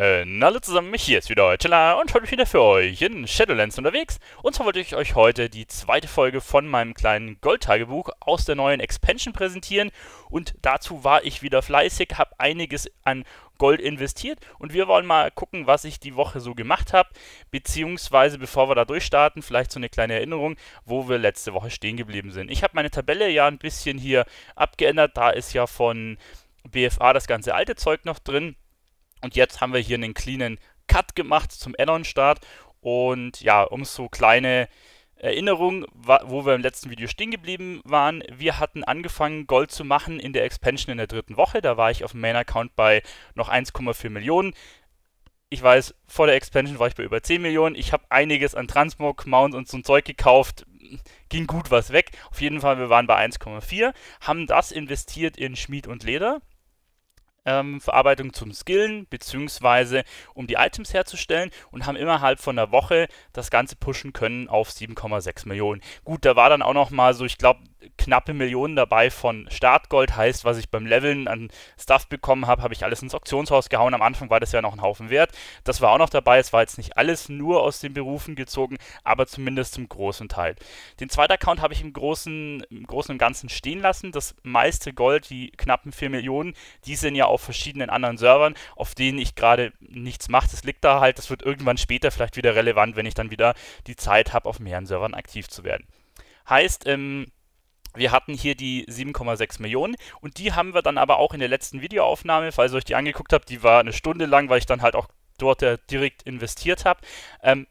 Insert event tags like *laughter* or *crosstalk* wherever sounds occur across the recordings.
Und äh, hallo zusammen, hier ist wieder Tilla und heute wieder für euch in Shadowlands unterwegs. Und zwar wollte ich euch heute die zweite Folge von meinem kleinen Goldtagebuch aus der neuen Expansion präsentieren. Und dazu war ich wieder fleißig, habe einiges an Gold investiert. Und wir wollen mal gucken, was ich die Woche so gemacht habe. Beziehungsweise, bevor wir da durchstarten, vielleicht so eine kleine Erinnerung, wo wir letzte Woche stehen geblieben sind. Ich habe meine Tabelle ja ein bisschen hier abgeändert. Da ist ja von BFA das ganze alte Zeug noch drin. Und jetzt haben wir hier einen cleanen Cut gemacht zum Addon-Start. Und ja, um so kleine Erinnerung, wo wir im letzten Video stehen geblieben waren. Wir hatten angefangen, Gold zu machen in der Expansion in der dritten Woche. Da war ich auf dem Main-Account bei noch 1,4 Millionen. Ich weiß, vor der Expansion war ich bei über 10 Millionen. Ich habe einiges an Transmog, Mounts und so ein Zeug gekauft. Ging gut was weg. Auf jeden Fall, wir waren bei 1,4. Haben das investiert in Schmied und Leder ähm, Verarbeitung zum Skillen beziehungsweise um die Items herzustellen und haben innerhalb von einer Woche das Ganze pushen können auf 7,6 Millionen. Gut, da war dann auch nochmal so, ich glaube, knappe Millionen dabei von Startgold, heißt, was ich beim Leveln an Stuff bekommen habe, habe ich alles ins Auktionshaus gehauen. Am Anfang war das ja noch ein Haufen wert. Das war auch noch dabei. Es war jetzt nicht alles nur aus den Berufen gezogen, aber zumindest zum großen Teil. Den zweiten Account habe ich im Großen, im Großen und Ganzen stehen lassen. Das meiste Gold, die knappen 4 Millionen, die sind ja auf verschiedenen anderen Servern, auf denen ich gerade nichts mache. Das liegt da halt, das wird irgendwann später vielleicht wieder relevant, wenn ich dann wieder die Zeit habe, auf mehreren Servern aktiv zu werden. Heißt, ähm, wir hatten hier die 7,6 Millionen und die haben wir dann aber auch in der letzten Videoaufnahme, falls ihr euch die angeguckt habt, die war eine Stunde lang, weil ich dann halt auch dort äh, direkt investiert habe, ähm,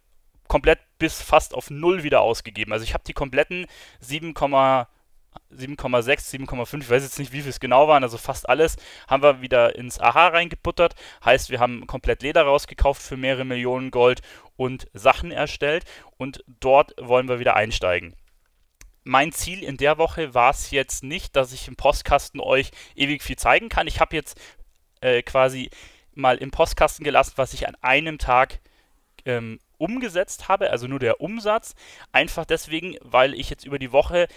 komplett bis fast auf null wieder ausgegeben. Also ich habe die kompletten 7,6, 7,5, ich weiß jetzt nicht, wie viel es genau waren, also fast alles, haben wir wieder ins Aha reingebuttert. Heißt, wir haben komplett Leder rausgekauft für mehrere Millionen Gold und Sachen erstellt und dort wollen wir wieder einsteigen mein Ziel in der Woche war es jetzt nicht, dass ich im Postkasten euch ewig viel zeigen kann. Ich habe jetzt äh, quasi mal im Postkasten gelassen, was ich an einem Tag ähm, umgesetzt habe, also nur der Umsatz. Einfach deswegen, weil ich jetzt über die Woche,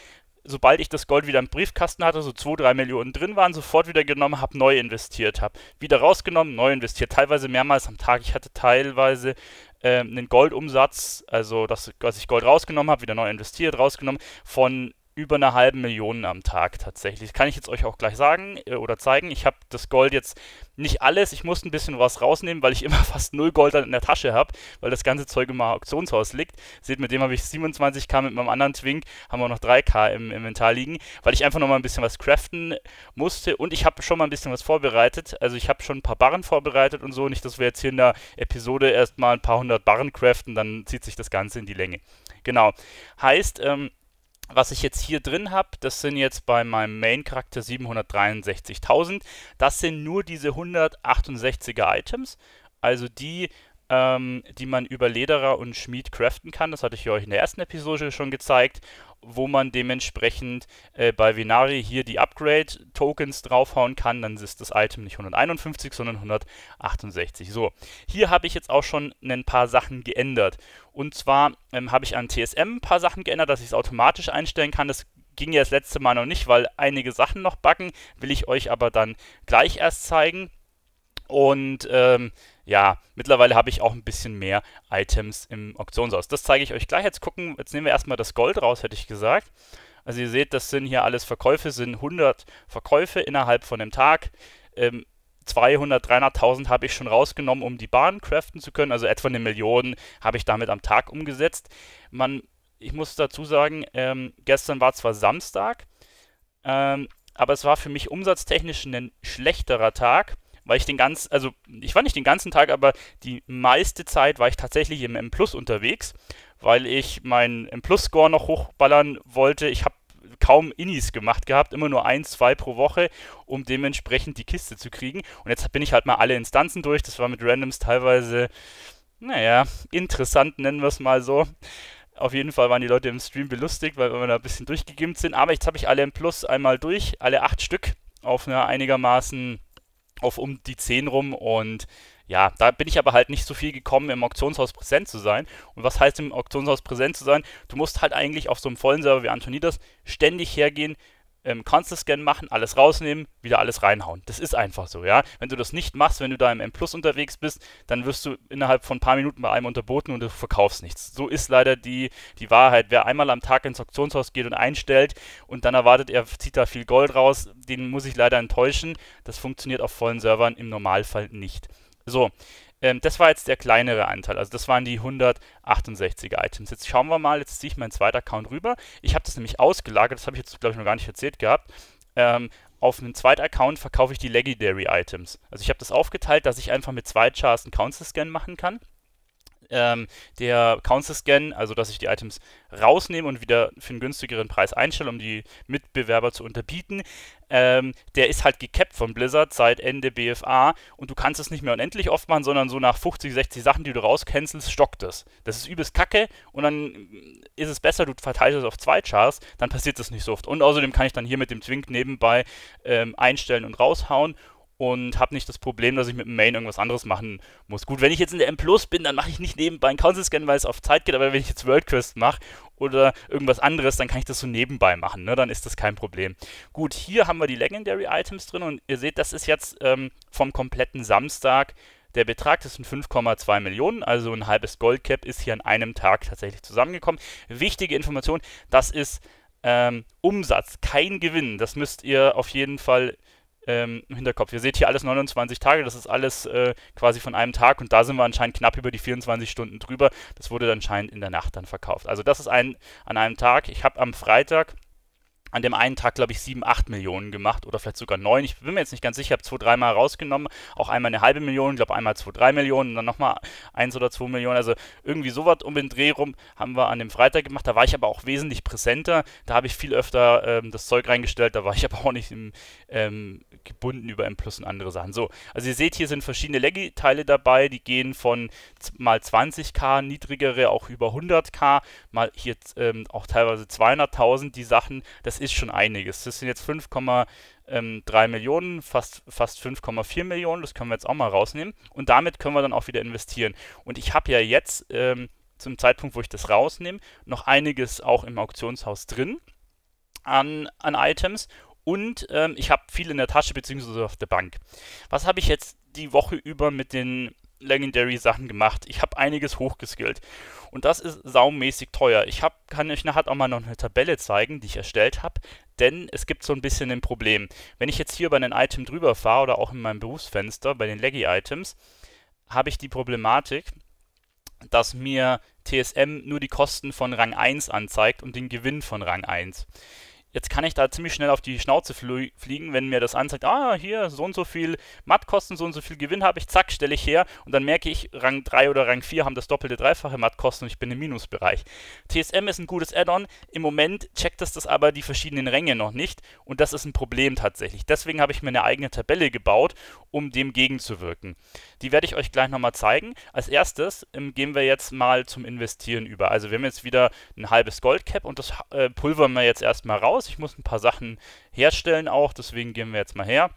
sobald ich das Gold wieder im Briefkasten hatte, so 2, 3 Millionen drin waren, sofort wieder genommen habe, neu investiert habe. Wieder rausgenommen, neu investiert, teilweise mehrmals am Tag. Ich hatte teilweise ähm, einen Goldumsatz, also dass, dass ich Gold rausgenommen habe, wieder neu investiert, rausgenommen, von über eine halbe Million am Tag tatsächlich. Das kann ich jetzt euch auch gleich sagen äh, oder zeigen. Ich habe das Gold jetzt nicht alles. Ich musste ein bisschen was rausnehmen, weil ich *laughs* immer fast null Gold in der Tasche habe, weil das ganze Zeug im Auktionshaus liegt. Seht, mit dem habe ich 27k, mit meinem anderen Twink haben wir noch 3k im, im Inventar liegen, weil ich einfach nochmal ein bisschen was craften musste und ich habe schon mal ein bisschen was vorbereitet. Also ich habe schon ein paar Barren vorbereitet und so. Nicht, dass wir jetzt hier in der Episode erstmal ein paar hundert Barren craften, dann zieht sich das Ganze in die Länge. Genau. Heißt, ähm, was ich jetzt hier drin habe, das sind jetzt bei meinem Main-Charakter 763.000. Das sind nur diese 168er Items, also die, ähm, die man über Lederer und Schmied craften kann. Das hatte ich euch in der ersten Episode schon gezeigt, wo man dementsprechend äh, bei Vinari hier die Upgrade-Tokens draufhauen kann. Dann ist das Item nicht 151, sondern 168. So, hier habe ich jetzt auch schon ein paar Sachen geändert. Und zwar ähm, habe ich an TSM ein paar Sachen geändert, dass ich es automatisch einstellen kann. Das ging ja das letzte Mal noch nicht, weil einige Sachen noch backen, will ich euch aber dann gleich erst zeigen. Und ähm, ja, mittlerweile habe ich auch ein bisschen mehr Items im Auktionshaus. Das zeige ich euch gleich. Jetzt gucken, jetzt nehmen wir erstmal das Gold raus, hätte ich gesagt. Also ihr seht, das sind hier alles Verkäufe, sind 100 Verkäufe innerhalb von einem Tag. Ähm, 200, 300.000 habe ich schon rausgenommen, um die Bahn craften zu können. Also etwa eine Million habe ich damit am Tag umgesetzt. Man, ich muss dazu sagen, ähm, gestern war zwar Samstag, ähm, aber es war für mich umsatztechnisch ein schlechterer Tag weil ich den ganz, also ich war nicht den ganzen Tag, aber die meiste Zeit war ich tatsächlich im M Plus unterwegs, weil ich meinen M Plus Score noch hochballern wollte. Ich habe kaum Innis gemacht gehabt, immer nur ein, zwei pro Woche, um dementsprechend die Kiste zu kriegen. Und jetzt bin ich halt mal alle Instanzen durch. Das war mit Randoms teilweise, naja, interessant, nennen wir es mal so. Auf jeden Fall waren die Leute im Stream belustigt, weil wir da ein bisschen durchgegimmt sind. Aber jetzt habe ich alle im Plus einmal durch, alle acht Stück auf einer einigermaßen auf um die 10 rum und ja, da bin ich aber halt nicht so viel gekommen, im Auktionshaus präsent zu sein. Und was heißt im Auktionshaus präsent zu sein? Du musst halt eigentlich auf so einem vollen Server wie Antonidas ständig hergehen, ähm, Console-Scan machen, alles rausnehmen, wieder alles reinhauen. Das ist einfach so, ja. Wenn du das nicht machst, wenn du da im M Plus unterwegs bist, dann wirst du innerhalb von ein paar Minuten bei einem unterboten und du verkaufst nichts. So ist leider die, die Wahrheit. Wer einmal am Tag ins Auktionshaus geht und einstellt und dann erwartet, er zieht da viel Gold raus, den muss ich leider enttäuschen. Das funktioniert auf vollen Servern im Normalfall nicht. So, ähm, das war jetzt der kleinere Anteil, also das waren die 168er Items. Jetzt schauen wir mal, jetzt ziehe ich meinen zweiten Account rüber. Ich habe das nämlich ausgelagert, das habe ich jetzt glaube ich noch gar nicht erzählt gehabt. Ähm, auf einem zweiten Account verkaufe ich die Legendary Items. Also ich habe das aufgeteilt, dass ich einfach mit zwei Chars einen Count-Scan machen kann ähm, der Council Scan, also dass ich die Items rausnehme und wieder für einen günstigeren Preis einstelle, um die Mitbewerber zu unterbieten, ähm, der ist halt gecapped von Blizzard seit Ende BFA und du kannst es nicht mehr unendlich oft machen, sondern so nach 50, 60 Sachen, die du rauscancelst, stockt es. Das ist übelst kacke und dann ist es besser, du verteilst es auf zwei Chars, dann passiert das nicht so oft. Und außerdem kann ich dann hier mit dem Twink nebenbei ähm, einstellen und raushauen und habe nicht das Problem, dass ich mit dem Main irgendwas anderes machen muss. Gut, wenn ich jetzt in der M Plus bin, dann mache ich nicht nebenbei einen Council Scan, weil es auf Zeit geht, aber wenn ich jetzt World Quest mache oder irgendwas anderes, dann kann ich das so nebenbei machen, ne? dann ist das kein Problem. Gut, hier haben wir die Legendary Items drin und ihr seht, das ist jetzt ähm, vom kompletten Samstag der Betrag, das sind 5,2 Millionen, also ein halbes Goldcap ist hier an einem Tag tatsächlich zusammengekommen. Wichtige Information, das ist ähm, Umsatz, kein Gewinn. Das müsst ihr auf jeden Fall ähm, im Hinterkopf. Ihr seht hier alles 29 Tage, das ist alles äh, quasi von einem Tag und da sind wir anscheinend knapp über die 24 Stunden drüber. Das wurde anscheinend in der Nacht dann verkauft. Also das ist ein, an einem Tag. Ich habe am Freitag an dem einen Tag, glaube ich, 7, 8 Millionen gemacht oder vielleicht sogar 9. Ich bin mir jetzt nicht ganz sicher, habe 2, 3 Mal rausgenommen, auch einmal eine halbe Million, glaube einmal 2, 3 Millionen und dann nochmal 1 oder 2 Millionen. Also irgendwie sowas um den Dreh rum haben wir an dem Freitag gemacht. Da war ich aber auch wesentlich präsenter, da habe ich viel öfter ähm, das Zeug reingestellt, da war ich *laughs* aber auch nicht im, ähm, gebunden über M Plus und andere Sachen. So, also ihr seht, hier sind verschiedene Leggy-Teile dabei, die gehen von mal 20k, niedrigere auch über 100k, mal hier ähm, auch teilweise 200.000 die Sachen. Das ist schon einiges. Das sind jetzt 5,3 ähm, Millionen, fast, fast 5,4 Millionen. Das können wir jetzt auch mal rausnehmen. Und damit können wir dann auch wieder investieren. Und ich habe ja jetzt ähm, zum Zeitpunkt, wo ich das rausnehme, noch einiges auch im Auktionshaus drin an, an Items. Und ähm, ich habe viel in der Tasche bzw. auf der Bank. Was habe ich jetzt die Woche über mit den Legendary-Sachen gemacht. Ich habe einiges hochgeskillt. Und das ist saumäßig teuer. Ich hab, kann euch nachher auch mal noch eine Tabelle zeigen, die ich erstellt habe, denn es gibt so ein bisschen ein Problem. Wenn ich jetzt hier über ein Item drüber fahre oder auch in meinem Berufsfenster bei den Leggy-Items, habe ich die Problematik, dass mir TSM nur die Kosten von Rang 1 anzeigt und den Gewinn von Rang 1. Jetzt kann ich da ziemlich schnell auf die Schnauze flie fliegen, wenn mir das anzeigt, ah, hier so und so viel Mattkosten, so und so viel Gewinn habe ich, zack, stelle ich her und dann merke ich, Rang 3 oder Rang 4 haben das doppelte, dreifache Mattkosten und ich bin im Minusbereich. TSM ist ein gutes Add-on, im Moment checkt das das aber die verschiedenen Ränge noch nicht und das ist ein Problem tatsächlich. Deswegen habe ich mir eine eigene Tabelle gebaut, um dem gegenzuwirken. Die werde ich euch gleich nochmal zeigen. Als erstes ähm, gehen wir jetzt mal zum Investieren über. Also wir haben jetzt wieder ein halbes Goldcap und das äh, pulvern wir jetzt erstmal raus raus. Ich muss ein paar Sachen herstellen auch, deswegen gehen wir jetzt mal her.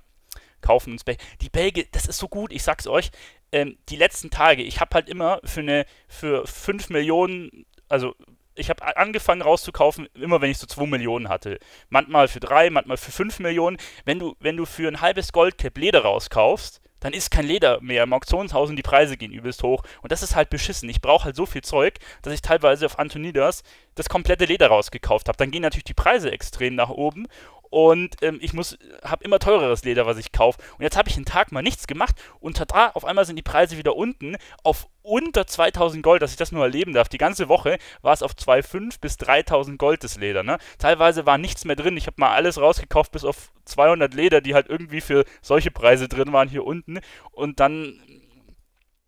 Kaufen uns Bel Die Belge, das ist so gut, ich sag's euch. Ähm, die letzten Tage, ich habe halt immer für eine für 5 Millionen, also ich habe angefangen rauszukaufen, immer wenn ich so 2 Millionen hatte. Manchmal für 3, manchmal für 5 Millionen. Wenn du, wenn du für ein halbes Goldcap Leder rauskaufst, dann ist kein Leder mehr im Auktionshaus und die Preise gehen übelst hoch. Und das ist halt beschissen. Ich brauche halt so viel Zeug, dass ich teilweise auf Antonidas das komplette Leder rausgekauft habe. Dann gehen natürlich die Preise extrem nach oben und ähm, ich muss, habe immer teureres Leder, was ich kaufe. Und jetzt habe ich einen Tag mal nichts gemacht und tada, auf einmal sind die Preise wieder unten auf unter 2000 Gold, dass ich das nur erleben darf. Die ganze Woche war es auf 2,5 bis 3000 Gold das Leder. Ne? Teilweise war nichts mehr drin. Ich habe mal alles rausgekauft bis auf 200 Leder, die halt irgendwie für solche Preise drin waren hier unten. Und dann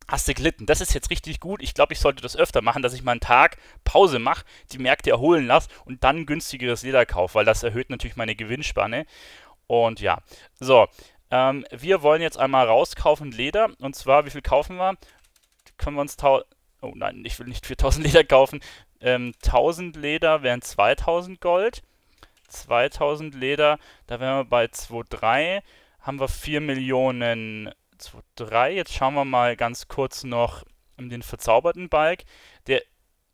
hast du gelitten. Das ist jetzt richtig gut. Ich glaube, ich sollte das öfter machen, dass ich mal einen Tag Pause mache, die Märkte erholen lasse und dann günstigeres Leder kaufe, weil das erhöht natürlich meine Gewinnspanne. Und ja, so. Ähm, wir wollen jetzt einmal rauskaufen Leder. Und zwar, wie viel kaufen wir? Können wir uns... Oh nein, ich will nicht 4000 Leder kaufen. Ähm, 1000 Leder wären 2000 Gold. 2000 Leder, da wären wir bei 2,3. Haben wir 4 Millionen 2, 3. Jetzt schauen wir mal ganz kurz noch um den verzauberten Balk. Der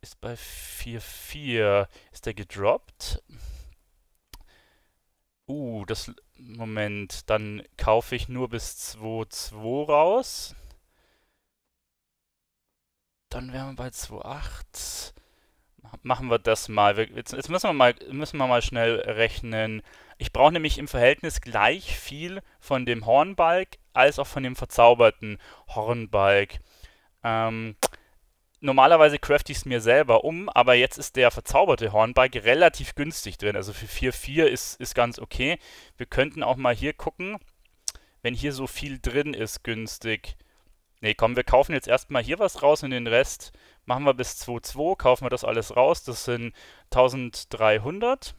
ist bei 4, 4. Ist der gedroppt? Uh, das. Moment, dann kaufe ich nur bis 2, 2 raus. Dann wären wir bei 2, 8. Machen wir das mal. Jetzt, jetzt müssen wir mal müssen wir mal schnell rechnen. Ich brauche nämlich im Verhältnis gleich viel von dem Hornbalk als auch von dem verzauberten Hornbalk. Ähm, normalerweise crafte ich es mir selber um, aber jetzt ist der verzauberte Hornbike relativ günstig drin. Also für 4-4 ist, ist ganz okay. Wir könnten auch mal hier gucken, wenn hier so viel drin ist, günstig. Ne, komm, wir kaufen jetzt erstmal hier was raus und den Rest machen wir bis 2-2, kaufen wir das alles raus. Das sind 1300.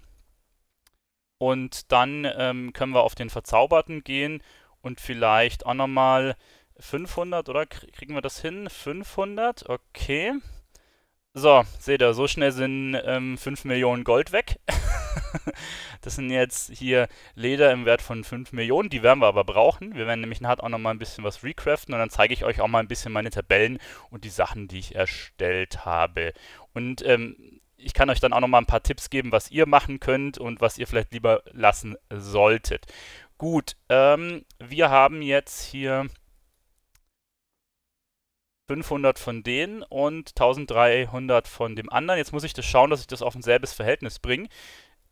Und dann ähm, können wir auf den Verzauberten gehen und vielleicht auch nochmal 500, oder? Kriegen wir das hin? 500, okay. So, seht ihr, so schnell sind ähm, 5 Millionen Gold weg. *laughs* das sind jetzt hier Leder im Wert von 5 Millionen. Die werden wir aber brauchen. Wir werden nämlich nachher auch nochmal ein bisschen was recraften und dann zeige ich euch auch mal ein bisschen meine Tabellen und die Sachen, die ich erstellt habe. Und ähm, ich kann euch dann auch nochmal ein paar Tipps geben, was ihr machen könnt und was ihr vielleicht lieber lassen solltet. Gut, ähm, wir haben jetzt hier 500 von denen und 1300 von dem anderen. Jetzt muss ich das schauen, dass ich das auf ein selbes Verhältnis bringe.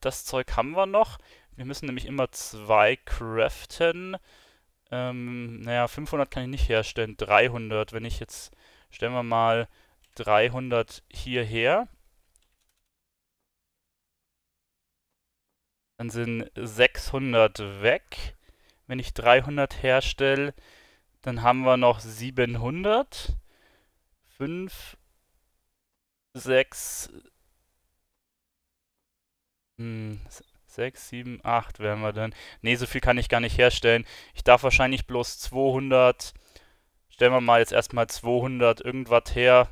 Das Zeug haben wir noch. Wir müssen nämlich immer zwei craften. Ähm, naja, 500 kann ich nicht herstellen. 300, wenn ich jetzt, stellen wir mal 300 hierher. Dann sind 600 weg. Wenn ich 300 herstelle, dann haben wir noch 700. 5, 6, 6, 7, 8 wären wir dann. Ne, so viel kann ich gar nicht herstellen. Ich darf wahrscheinlich bloß 200. Stellen wir mal jetzt erstmal 200 irgendwas her.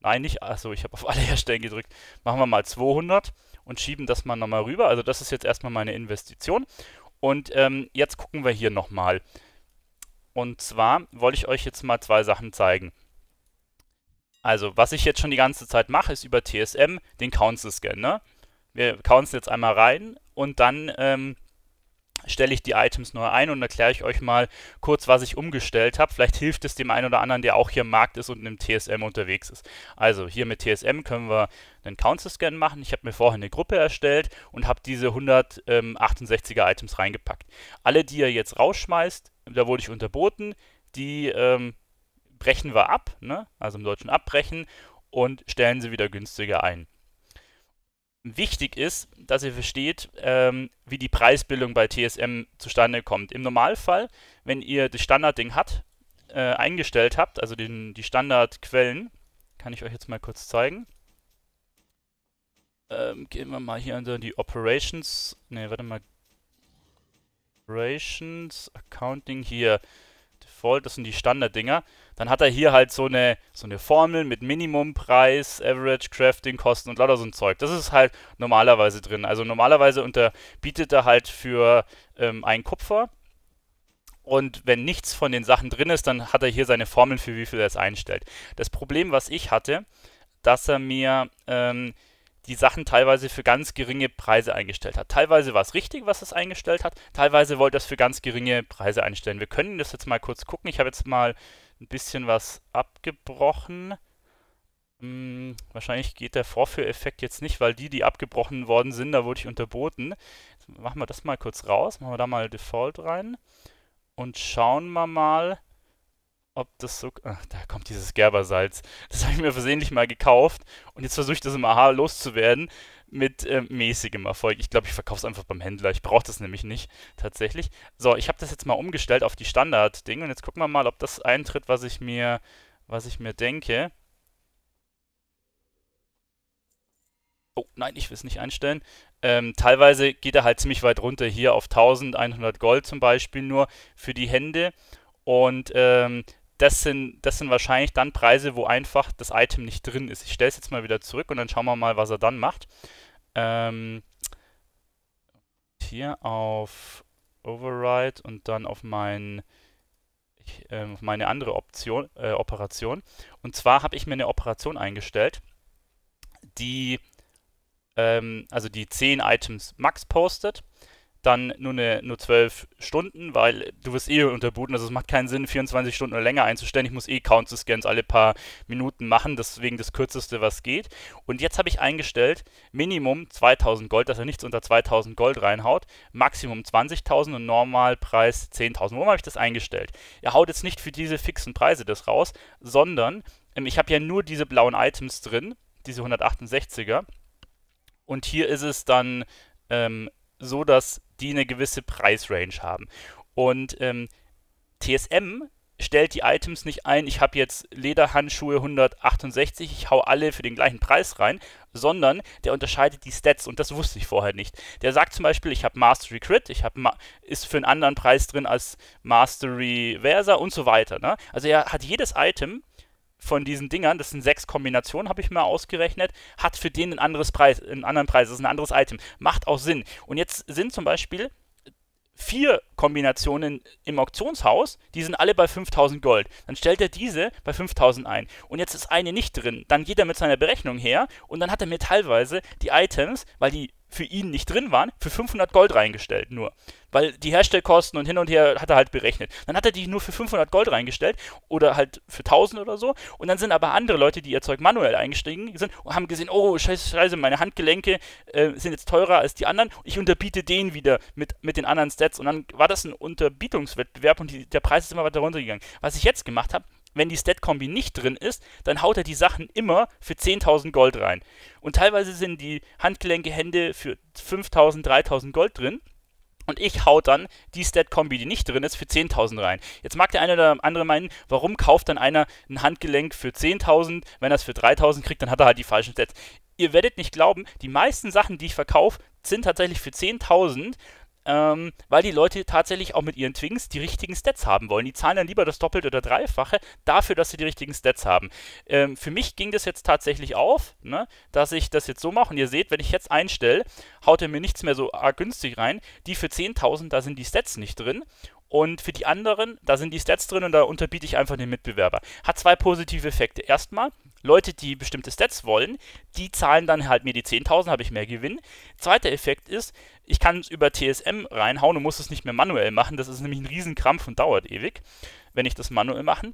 Nein, nicht. Achso, ich habe auf alle herstellen gedrückt. Machen wir mal 200 und schieben das mal nochmal rüber. Also das ist jetzt erstmal meine Investition. Und ähm, jetzt gucken wir hier nochmal. Und zwar wollte ich euch jetzt mal zwei Sachen zeigen. Also was ich jetzt schon die ganze Zeit mache, ist über TSM den Count zu Ne? Wir counten jetzt einmal rein und dann ähm, stelle ich die Items neu ein und erkläre ich euch mal kurz, was ich umgestellt habe. Vielleicht hilft es dem einen oder anderen, der auch hier im Markt ist und im TSM unterwegs ist. Also hier mit TSM können wir einen Counter-Scan machen. Ich habe mir vorher eine Gruppe erstellt und habe diese 168er Items reingepackt. Alle, die ihr jetzt rausschmeißt, da wurde ich unterboten, die ähm, brechen wir ab, ne? also im Deutschen abbrechen und stellen sie wieder günstiger ein wichtig ist, dass ihr versteht, ähm, wie die Preisbildung bei TSM zustande kommt. Im Normalfall, wenn ihr das Standardding hat, äh, eingestellt habt, also den, die Standardquellen, kann ich euch jetzt mal kurz zeigen. Ähm, gehen wir mal hier unter die Operations. Ne, warte mal. Operations, Accounting hier. Default, das sind die Standarddinger. Dann hat er hier halt so eine, so eine Formel mit Minimumpreis, Average, Crafting, Kosten und lauter so ein Zeug. Das ist halt normalerweise drin. Also normalerweise unter, bietet er halt für ähm, einen Kupfer und wenn nichts von den Sachen drin ist, dann hat er hier seine Formeln für wie viel er es einstellt. Das Problem, was ich hatte, dass er mir ähm, die Sachen teilweise für ganz geringe Preise eingestellt hat. Teilweise war es richtig, was es eingestellt hat, teilweise wollte er es für ganz geringe Preise einstellen. Wir können das jetzt mal kurz gucken. Ich habe jetzt mal ein bisschen was abgebrochen. Hm, wahrscheinlich geht der Vorführeffekt jetzt nicht, weil die, die abgebrochen worden sind, da wurde ich unterboten. Jetzt machen wir das mal kurz raus, machen wir da mal Default rein und schauen wir mal, ob das so... Ach, da kommt dieses Gerbersalz. Das habe ich mir versehentlich mal gekauft und jetzt versuche ich das im Aha loszuwerden mit äh, mäßigem Erfolg. Ich glaube, ich verkaufe es einfach beim Händler. Ich brauche das nämlich nicht tatsächlich. So, ich habe das jetzt mal umgestellt auf die Standard-Ding und jetzt gucken wir mal, ob das eintritt, was ich mir, was ich mir denke. Oh, nein, ich will es nicht einstellen. Ähm, teilweise geht er halt ziemlich weit runter, hier auf 1100 Gold zum Beispiel nur für die Hände. Und ähm, das sind, das sind wahrscheinlich dann Preise, wo einfach das Item nicht drin ist. Ich stelle es jetzt mal wieder zurück und dann schauen wir mal, was er dann macht. Ähm, hier auf Override und dann auf, mein, äh, auf meine andere Option, äh, Operation. Und zwar habe ich mir eine Operation eingestellt, die ähm, also die 10 Items max postet dann nur, eine, nur 12 Stunden, weil du wirst eh unterbooten, Also es macht keinen Sinn, 24 Stunden oder länger einzustellen. Ich muss eh Count-Scans alle paar Minuten machen, deswegen das kürzeste, was geht. Und jetzt habe ich eingestellt, Minimum 2000 Gold, dass er nichts unter 2000 Gold reinhaut, Maximum 20.000 und Normalpreis 10.000. Warum habe ich das eingestellt? Er haut jetzt nicht für diese fixen Preise das raus, sondern ähm, ich habe ja nur diese blauen Items drin, diese 168er. Und hier ist es dann ähm, so, dass die eine gewisse Preisrange haben. Und ähm, TSM stellt die Items nicht ein, ich habe jetzt Lederhandschuhe 168, ich hau alle für den gleichen Preis rein, sondern der unterscheidet die Stats und das wusste ich vorher nicht. Der sagt zum Beispiel, ich habe Mastery Crit, ich hab Ma ist für einen anderen Preis drin als Mastery Versa und so weiter. Ne? Also er hat jedes Item von diesen Dingern, das sind sechs Kombinationen, habe ich mal ausgerechnet, hat für den ein anderes Preis, einen anderen Preis, das ist ein anderes Item. Macht auch Sinn. Und jetzt sind zum Beispiel vier Kombinationen im Auktionshaus, die sind alle bei 5000 Gold. Dann stellt er diese bei 5000 ein. Und jetzt ist eine nicht drin. Dann geht er mit seiner Berechnung her und dann hat er mir teilweise die Items, weil die für ihn nicht drin waren, für 500 Gold reingestellt nur. Weil die Herstellkosten und hin und her hat er halt berechnet. Dann hat er die nur für 500 Gold reingestellt oder halt für 1000 oder so. Und dann sind aber andere Leute, die ihr Zeug manuell eingestiegen sind und haben gesehen, oh scheiße, scheiße meine Handgelenke äh, sind jetzt teurer als die anderen. Ich unterbiete den wieder mit, mit den anderen Stats. Und dann war das ein Unterbietungswettbewerb und die, der Preis ist immer weiter runtergegangen. Was ich jetzt gemacht habe, wenn die Stat-Kombi nicht drin ist, dann haut er die Sachen immer für 10.000 Gold rein. Und teilweise sind die Handgelenke, Hände für 5.000, 3.000 Gold drin. Und ich hau dann die Stat-Kombi, die nicht drin ist, für 10.000 rein. Jetzt mag der eine oder andere meinen, warum kauft dann einer ein Handgelenk für 10.000? Wenn er es für 3.000 kriegt, dann hat er halt die falschen Stats. Ihr werdet nicht glauben, die meisten Sachen, die ich verkaufe, sind tatsächlich für 10.000 ähm, weil die Leute tatsächlich auch mit ihren Twings die richtigen Stats haben wollen. Die zahlen dann lieber das Doppelte oder Dreifache dafür, dass sie die richtigen Stats haben. Ähm, für mich ging das jetzt tatsächlich auf, ne, dass ich das jetzt so mache. Und ihr seht, wenn ich jetzt einstelle, haut er mir nichts mehr so arg günstig rein. Die für 10.000, da sind die Stats nicht drin. Und für die anderen, da sind die Stats drin und da unterbiete ich einfach den Mitbewerber. Hat zwei positive Effekte. Erstmal, Leute, die bestimmte Stats wollen, die zahlen dann halt mir die 10.000, habe ich mehr Gewinn. Zweiter Effekt ist, ich kann es über TSM reinhauen und muss es nicht mehr manuell machen. Das ist nämlich ein Riesenkrampf und dauert ewig, wenn ich das manuell mache.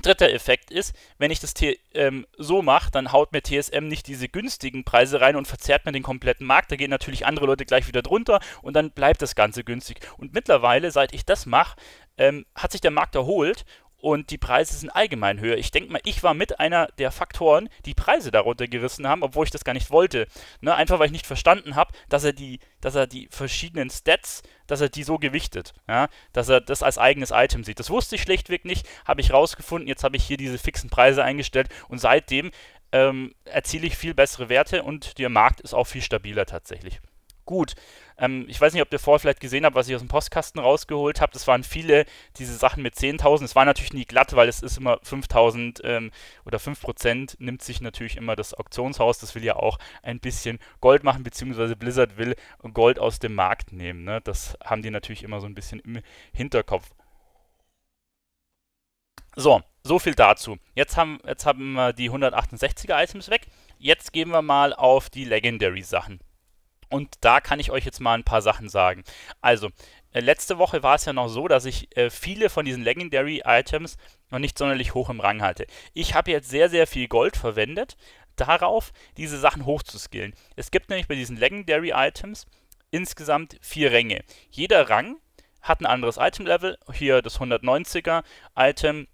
Dritter Effekt ist, wenn ich das T ähm, so mache, dann haut mir TSM nicht diese günstigen Preise rein und verzerrt mir den kompletten Markt. Da gehen natürlich andere Leute gleich wieder drunter und dann bleibt das Ganze günstig. Und mittlerweile, seit ich das mache, ähm, hat sich der Markt erholt und die Preise sind allgemein höher. Ich denke mal, ich war mit einer der Faktoren, die Preise darunter gerissen haben, obwohl ich das gar nicht wollte. Ne? Einfach weil ich nicht verstanden habe, dass er die, dass er die verschiedenen Stats, dass er die so gewichtet, ja? dass er das als eigenes Item sieht. Das wusste ich schlichtweg nicht, habe ich rausgefunden. Jetzt habe ich hier diese fixen Preise eingestellt und seitdem ähm, erziele ich viel bessere Werte und der Markt ist auch viel stabiler tatsächlich gut. Ähm, ich weiß nicht, ob ihr vorher vielleicht gesehen habt, was ich aus dem Postkasten rausgeholt habe. Das waren viele diese Sachen mit 10.000. Es war natürlich nie glatt, weil es ist immer 5.000 ähm, oder 5% nimmt sich natürlich immer das Auktionshaus. Das will ja auch ein bisschen Gold machen, beziehungsweise Blizzard will Gold aus dem Markt nehmen. Ne? Das haben die natürlich immer so ein bisschen im Hinterkopf. So, so viel dazu. Jetzt haben, jetzt haben wir die 168er Items weg. Jetzt gehen wir mal auf die Legendary Sachen. Und da kann ich euch jetzt mal ein paar Sachen sagen. Also, äh, letzte Woche war es ja noch so, dass ich äh, viele von diesen Legendary Items noch nicht sonderlich hoch im Rang hatte. Ich habe jetzt sehr, sehr viel Gold verwendet, darauf diese Sachen hochzuskillen. Es gibt nämlich bei diesen Legendary Items insgesamt vier Ränge. Jeder Rang hat ein anderes Item-Level. Hier das 190er-Item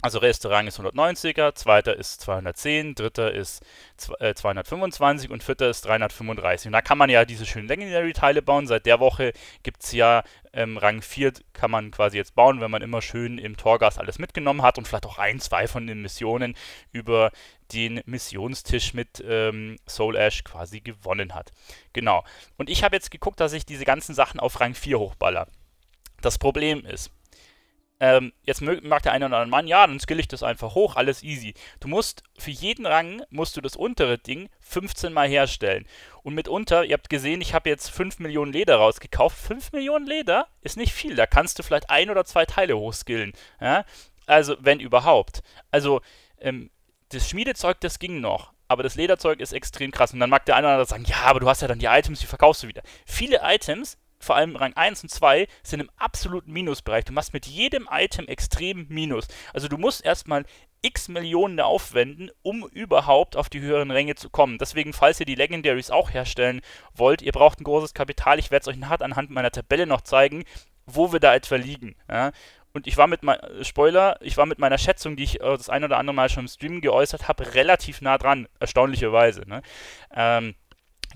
also erster Rang ist 190er, zweiter ist 210, dritter ist 225 äh, und vierter ist 335. Und da kann man ja diese schönen Legendary-Teile bauen. Seit der Woche gibt es ja ähm, Rang 4 kann man quasi jetzt bauen, wenn man immer schön im Torgas alles mitgenommen hat und vielleicht auch ein, zwei von den Missionen über den Missionstisch mit ähm, Soul Ash quasi gewonnen hat. Genau. Und ich habe jetzt geguckt, dass ich diese ganzen Sachen auf Rang 4 hochballer. Das Problem ist, ähm, jetzt mag der eine oder andere Mann, ja, dann skill ich das einfach hoch, alles easy. Du musst für jeden Rang musst du das untere Ding 15 mal herstellen. Und mitunter, ihr habt gesehen, ich habe jetzt 5 Millionen Leder rausgekauft. 5 Millionen Leder ist nicht viel, da kannst du vielleicht ein oder zwei Teile hochskillen. Ja? Also, wenn überhaupt. Also, ähm, das Schmiedezeug, das ging noch. Aber das Lederzeug ist extrem krass. Und dann mag der eine oder andere sagen, ja, aber du hast ja dann die Items, die verkaufst du wieder. Viele Items vor allem Rang 1 und 2 sind im absoluten Minusbereich. Du machst mit jedem Item extrem Minus. Also du musst erstmal x Millionen aufwenden, um überhaupt auf die höheren Ränge zu kommen. Deswegen, falls ihr die Legendaries auch herstellen wollt, ihr braucht ein großes Kapital. Ich werde es euch hart anhand meiner Tabelle noch zeigen, wo wir da etwa liegen. Ja. Und ich war mit meiner, äh, Spoiler, ich war mit meiner Schätzung, die ich äh, das ein oder andere Mal schon im Stream geäußert habe, relativ nah dran, erstaunlicherweise. Ne? Ähm,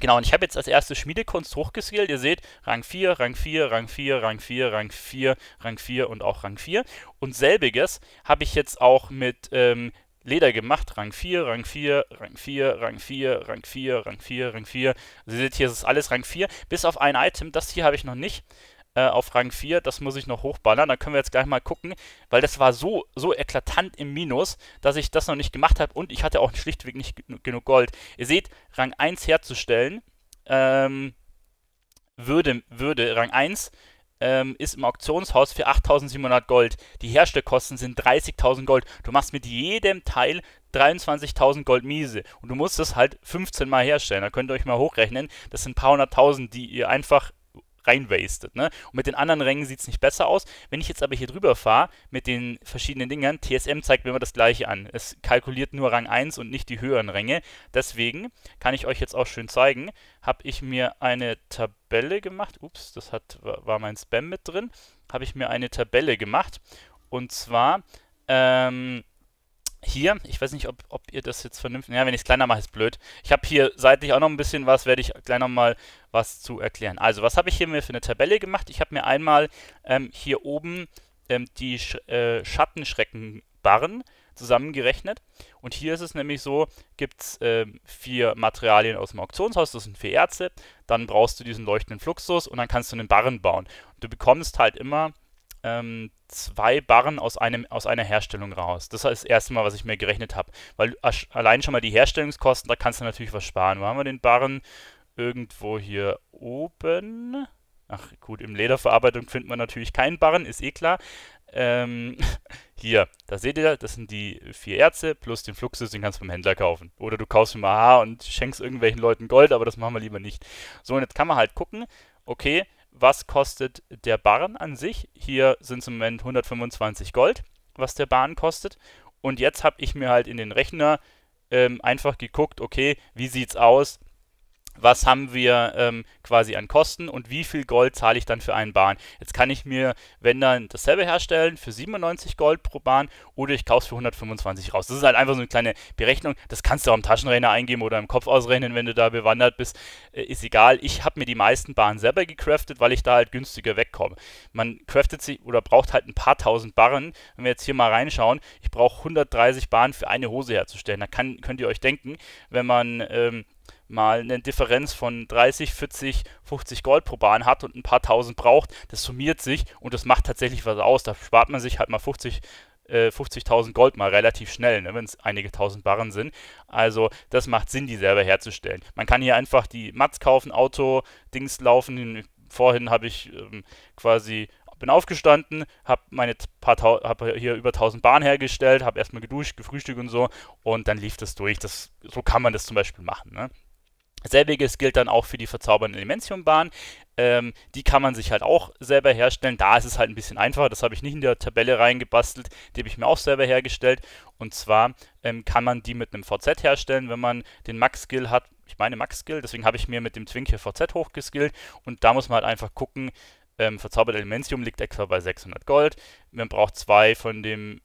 Genau, und ich habe jetzt als erste Schmiedekunst hochgeskillt. Ihr seht, Rang 4, Rang 4, Rang 4, Rang 4, Rang 4, Rang 4 und auch Rang 4. Und selbiges habe ich jetzt auch mit ähm, Leder gemacht. Rang 4, Rang 4, Rang 4, Rang 4, Rang 4, Rang 4, Rang 4. Also ihr seht, hier ist alles Rang 4, bis auf ein Item. Das hier habe ich noch nicht äh, auf Rang 4. Das muss ich noch hochballern. Da können wir jetzt gleich mal gucken, weil das war so, so eklatant im Minus, dass ich das noch nicht gemacht habe und ich hatte auch schlichtweg nicht genug Gold. Ihr seht, Rang 1 herzustellen ähm, würde, würde Rang 1 ähm, ist im Auktionshaus für 8700 Gold. Die Herstellkosten sind 30.000 Gold. Du machst mit jedem Teil 23.000 Gold miese. Und du musst es halt 15 Mal herstellen. Da könnt ihr euch mal hochrechnen. Das sind ein paar hunderttausend, die ihr einfach rein wastet. Ne? Und mit den anderen Rängen sieht es nicht besser aus. Wenn ich jetzt aber hier drüber fahre mit den verschiedenen Dingern, TSM zeigt mir immer das gleiche an. Es kalkuliert nur Rang 1 und nicht die höheren Ränge. Deswegen kann ich euch jetzt auch schön zeigen, habe ich mir eine Tabelle gemacht. Ups, das hat, war mein Spam mit drin. Habe ich mir eine Tabelle gemacht. Und zwar ähm, hier, ich weiß nicht, ob, ob ihr das jetzt vernünftig, ja, wenn ich es kleiner mache, ist blöd. Ich habe hier seitlich auch noch ein bisschen was, werde ich gleich nochmal was zu erklären. Also, was habe ich hier mir für eine Tabelle gemacht? Ich habe mir einmal ähm, hier oben ähm, die Sch äh, Schattenschreckenbarren zusammengerechnet. Und hier ist es nämlich so, gibt es äh, vier Materialien aus dem Auktionshaus, das sind vier Erze, dann brauchst du diesen leuchtenden Fluxus und dann kannst du einen Barren bauen. Und du bekommst halt immer ähm, zwei Barren aus, einem, aus einer Herstellung raus. Das ist das erste Mal, was ich mir gerechnet habe. Weil allein schon mal die Herstellungskosten, da kannst du natürlich was sparen. Wo haben wir den Barren? Irgendwo hier oben. Ach gut, im Lederverarbeitung findet man natürlich keinen Barren, ist eh klar. Ähm, *laughs* hier, da seht ihr, das sind die vier Erze plus den Fluxus, den kannst du vom Händler kaufen. Oder du kaufst ihm AHA und schenkst irgendwelchen Leuten Gold, aber das machen wir lieber nicht. So, und jetzt kann man halt gucken, okay, was kostet der Barren an sich. Hier sind es im Moment 125 Gold, was der Barren kostet. Und jetzt habe ich mir halt in den Rechner ähm, einfach geguckt, okay, wie sieht es aus? was haben wir ähm, quasi an Kosten und wie viel Gold zahle ich dann für einen Bahn. Jetzt kann ich mir, wenn dann dasselbe herstellen, für 97 Gold pro Bahn oder ich kaufe es für 125 raus. Das ist halt einfach so eine kleine Berechnung. Das kannst du auch im Taschenrechner eingeben oder im Kopf ausrechnen, wenn du da bewandert bist. Äh, ist egal. Ich habe mir die meisten Bahnen selber gecraftet, weil ich da halt günstiger wegkomme. Man craftet sie oder braucht halt ein paar tausend Barren. Wenn wir jetzt hier mal reinschauen, ich brauche 130 Bahnen für eine Hose herzustellen. Da kann, könnt ihr euch denken, wenn man... Ähm, mal eine Differenz von 30, 40, 50 Gold pro Bahn hat und ein paar tausend braucht, das summiert sich und das macht tatsächlich was aus. Da spart man sich halt mal 50 50.000 äh, Gold mal relativ schnell, ne, wenn es einige tausend Barren sind. Also das macht Sinn, die selber herzustellen. Man kann hier einfach die Mats kaufen, Auto, Dings laufen. Vorhin habe ich ähm, quasi bin aufgestanden, habe meine paar hab hier über 1000 Barren hergestellt, habe erstmal geduscht, gefrühstückt und so und dann lief das durch. Das, so kann man das zum Beispiel machen. Ne? Selbiges gilt dann auch für die verzaubernden Elementiumbahnen. Ähm, die kann man sich halt auch selber herstellen. Da ist es halt ein bisschen einfacher. Das habe ich nicht in der Tabelle reingebastelt. Die habe ich mir auch selber hergestellt. Und zwar ähm, kann man die mit einem VZ herstellen, wenn man den Max-Skill hat. Ich meine Max-Skill, deswegen habe ich mir mit dem Twink hier VZ hochgeskillt. Und da muss man halt einfach gucken. Ähm, Verzaubert Elementium liegt etwa bei 600 Gold. Man braucht zwei von dem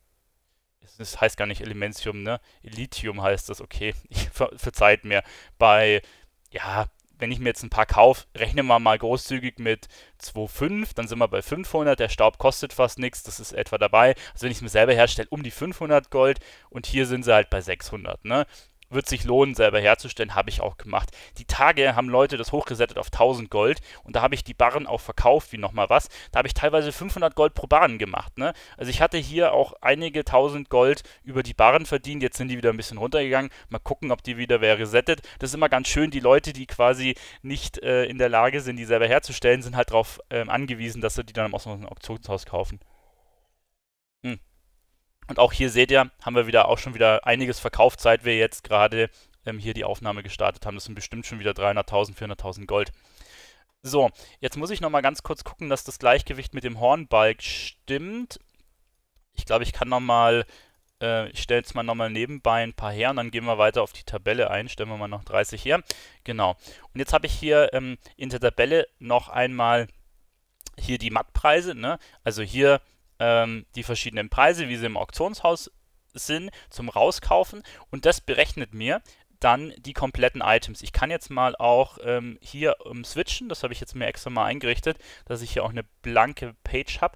das heißt gar nicht Elementium, ne? Lithium heißt das, okay. Ich *laughs* ver verzeiht mir. Bei ja, wenn ich mir jetzt ein paar kaufe, rechnen wir mal großzügig mit 2,5, dann sind wir bei 500. Der Staub kostet fast nichts, das ist etwa dabei. Also wenn ich es mir selber herstelle, um die 500 Gold und hier sind sie halt bei 600. Ne? wird sich lohnen, selber herzustellen, habe ich auch gemacht. Die Tage haben Leute das hochgesettet auf 1000 Gold und da habe ich die Barren auch verkauft, wie nochmal was. Da habe ich teilweise 500 Gold pro Barren gemacht. Ne? Also ich hatte hier auch einige 1000 Gold über die Barren verdient. Jetzt sind die wieder ein bisschen runtergegangen. Mal gucken, ob die wieder wer resettet. Das ist immer ganz schön. Die Leute, die quasi nicht äh, in der Lage sind, die selber herzustellen, sind halt darauf ähm, angewiesen, dass sie die dann aus so einem Auktionshaus kaufen. Hm. Und auch hier seht ihr, haben wir wieder auch schon wieder einiges verkauft, seit wir jetzt gerade ähm, hier die Aufnahme gestartet haben. Das sind bestimmt schon wieder 300.000, 400.000 Gold. So, jetzt muss ich nochmal ganz kurz gucken, dass das Gleichgewicht mit dem Hornbalk stimmt. Ich glaube, ich kann nochmal, äh, ich stelle jetzt mal nochmal nebenbei ein paar her und dann gehen wir weiter auf die Tabelle ein. Stellen wir mal noch 30 her. Genau. Und jetzt habe ich hier ähm, in der Tabelle noch einmal hier die Mattpreise. Ne? Also hier ähm, die verschiedenen Preise, wie sie im Auktionshaus sind, zum Rauskaufen und das berechnet mir dann die kompletten Items. Ich kann jetzt mal auch ähm, hier um, switchen, das habe ich jetzt mir extra mal eingerichtet, dass ich hier auch eine blanke Page habe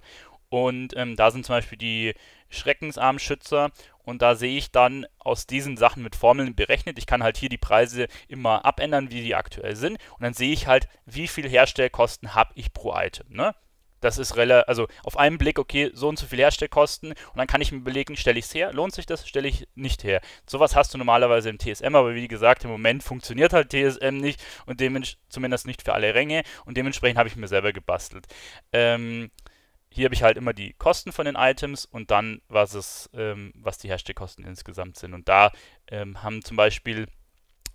und ähm, da sind zum Beispiel die Schreckensarmschützer und da sehe ich dann aus diesen Sachen mit Formeln berechnet. Ich kann halt hier die Preise immer abändern, wie die aktuell sind und dann sehe ich halt, wie viel Herstellkosten habe ich pro Item. Ne? Das ist relativ, also auf einen Blick, okay, so und so viel Herstellkosten und dann kann ich mir belegen, stelle ich es her, lohnt sich das, stelle ich nicht her. Sowas hast du normalerweise im TSM, aber wie gesagt, im Moment funktioniert halt TSM nicht und dementsprechend, zumindest nicht für alle Ränge und dementsprechend habe ich mir selber gebastelt. Ähm, hier habe ich halt immer die Kosten von den Items und dann, was, es, ähm, was die Herstellkosten insgesamt sind. Und da ähm, haben zum Beispiel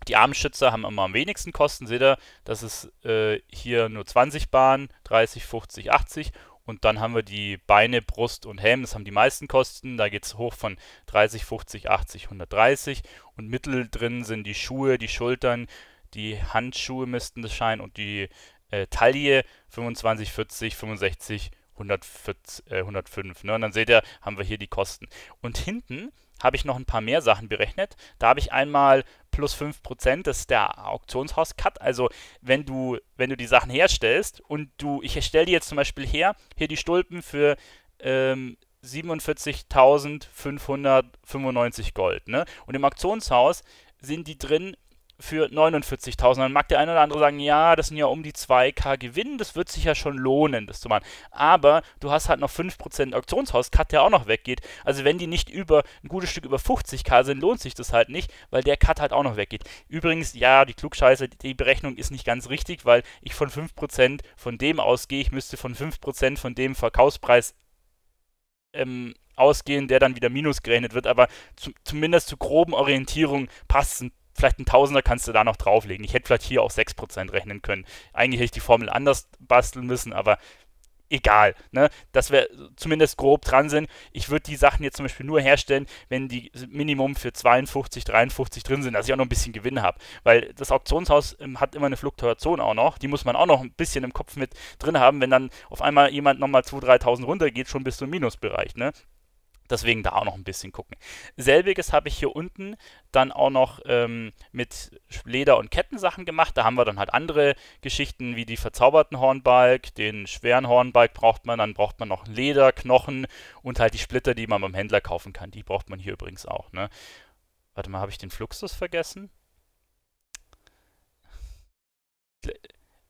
die Armschützer haben immer am wenigsten Kosten. Seht ihr, das ist äh, hier nur 20 Bahnen, 30, 50, 80. Und dann haben wir die Beine, Brust und Helm. Das haben die meisten Kosten. Da geht es hoch von 30, 50, 80, 130. Und mittel drin sind die Schuhe, die Schultern, die Handschuhe müssten das scheinen und die äh, Taille 25, 40, 65, 140, äh, 105. Ne? Und dann seht ihr, haben wir hier die Kosten. Und hinten habe ich noch ein paar mehr Sachen berechnet. Da habe ich einmal plus 5%, das ist der Auktionshaus-Cut. Also wenn du, wenn du die Sachen herstellst und du, ich erstelle dir jetzt zum Beispiel her, hier die Stulpen für ähm, 47.595 Gold. Ne? Und im Auktionshaus sind die drin für 49.000. Dann mag der eine oder andere sagen, ja, das sind ja um die 2K Gewinn, das wird sich ja schon lohnen, das zu machen. Aber du hast halt noch 5% Auktionshaus-Cut, der auch noch weggeht. Also wenn die nicht über ein gutes Stück über 50K sind, lohnt sich das halt nicht, weil der Cut halt auch noch weggeht. Übrigens, ja, die Klugscheiße, die Berechnung ist nicht ganz richtig, weil ich von 5% von dem ausgehe, ich müsste von 5% von dem Verkaufspreis ähm, ausgehen, der dann wieder minus gerechnet wird, aber zu, zumindest zur groben Orientierung passt ein vielleicht ein Tausender kannst du da noch drauflegen. Ich hätte vielleicht hier auch 6% rechnen können. Eigentlich hätte ich die Formel anders basteln müssen, aber egal. Ne? Dass wir zumindest grob dran sind. Ich würde die Sachen jetzt zum Beispiel nur herstellen, wenn die Minimum für 52, 53 drin sind, dass ich auch noch ein bisschen Gewinn habe. Weil das Auktionshaus ähm, hat immer eine Fluktuation auch noch. Die muss man auch noch ein bisschen im Kopf mit drin haben. Wenn dann auf einmal jemand nochmal 2.000, 3.000 runtergeht, schon bist du im Minusbereich. Ne? Deswegen da auch noch ein bisschen gucken. Selbiges habe ich hier unten dann auch noch ähm, mit Leder- und Kettensachen gemacht. Da haben wir dann halt andere Geschichten wie die verzauberten Hornbalk, den schweren Hornbalk braucht man. Dann braucht man noch Leder, Knochen und halt die Splitter, die man beim Händler kaufen kann. Die braucht man hier übrigens auch. Ne? Warte mal, habe ich den Fluxus vergessen?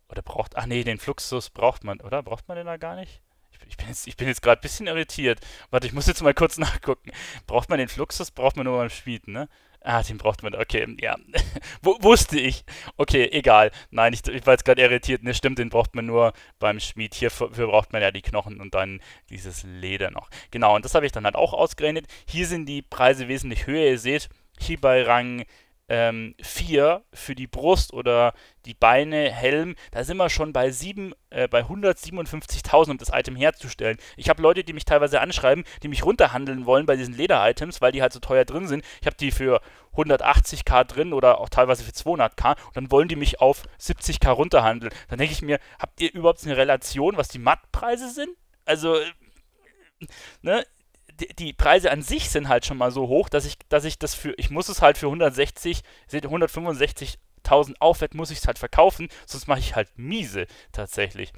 Oder braucht... Ach nee, den Fluxus braucht man, oder? Braucht man den da gar nicht? ich bin jetzt, jetzt gerade ein bisschen irritiert. Warte, ich muss jetzt mal kurz *laughs* nachgucken. Braucht man den Fluxus? Braucht man nur beim Schmied, ne? Ah, den braucht man. Okay, ja. *laughs* wusste ich. Okay, egal. Nein, ich, ich war jetzt gerade irritiert. Ne, stimmt, den braucht man nur beim Schmied. Hierfür braucht man ja die Knochen und dann dieses Leder noch. Genau, und das habe ich dann halt auch ausgerechnet. Hier sind die Preise wesentlich höher. Ihr seht, hier bei Rang ähm, vier für die Brust oder die Beine, Helm, da sind wir schon bei, äh, bei 157.000, um das Item herzustellen. Ich habe Leute, die mich teilweise anschreiben, die mich runterhandeln wollen bei diesen Leder-Items, weil die halt so teuer drin sind. Ich habe die für 180k drin oder auch teilweise für 200k und dann wollen die mich auf 70k runterhandeln. Dann denke ich mir, habt ihr überhaupt eine Relation, was die Mattpreise sind? Also, äh, ne? die, Preise an sich sind halt schon mal so hoch, dass ich, dass ich das für, ich muss es halt für 160, 165.000 aufwärts muss ich es halt verkaufen, sonst mache ich halt miese tatsächlich.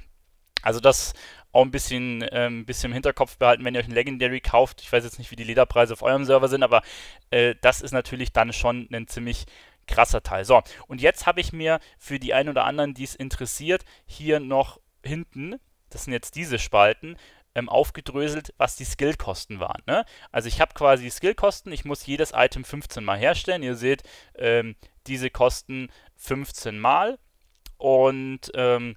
Also das auch ein bisschen, ähm, bisschen im Hinterkopf behalten, wenn ihr euch ein Legendary kauft. Ich weiß jetzt nicht, wie die Lederpreise auf eurem Server sind, aber äh, das ist natürlich dann schon ein ziemlich krasser Teil. So, und jetzt habe ich mir für die einen oder anderen, die es interessiert, hier noch hinten, das sind jetzt diese Spalten, ähm, aufgedröselt, was die Skillkosten waren. Ne? Also ich habe quasi die Skillkosten, ich muss jedes Item 15 mal herstellen. Ihr seht, ähm, diese kosten 15 mal und ähm,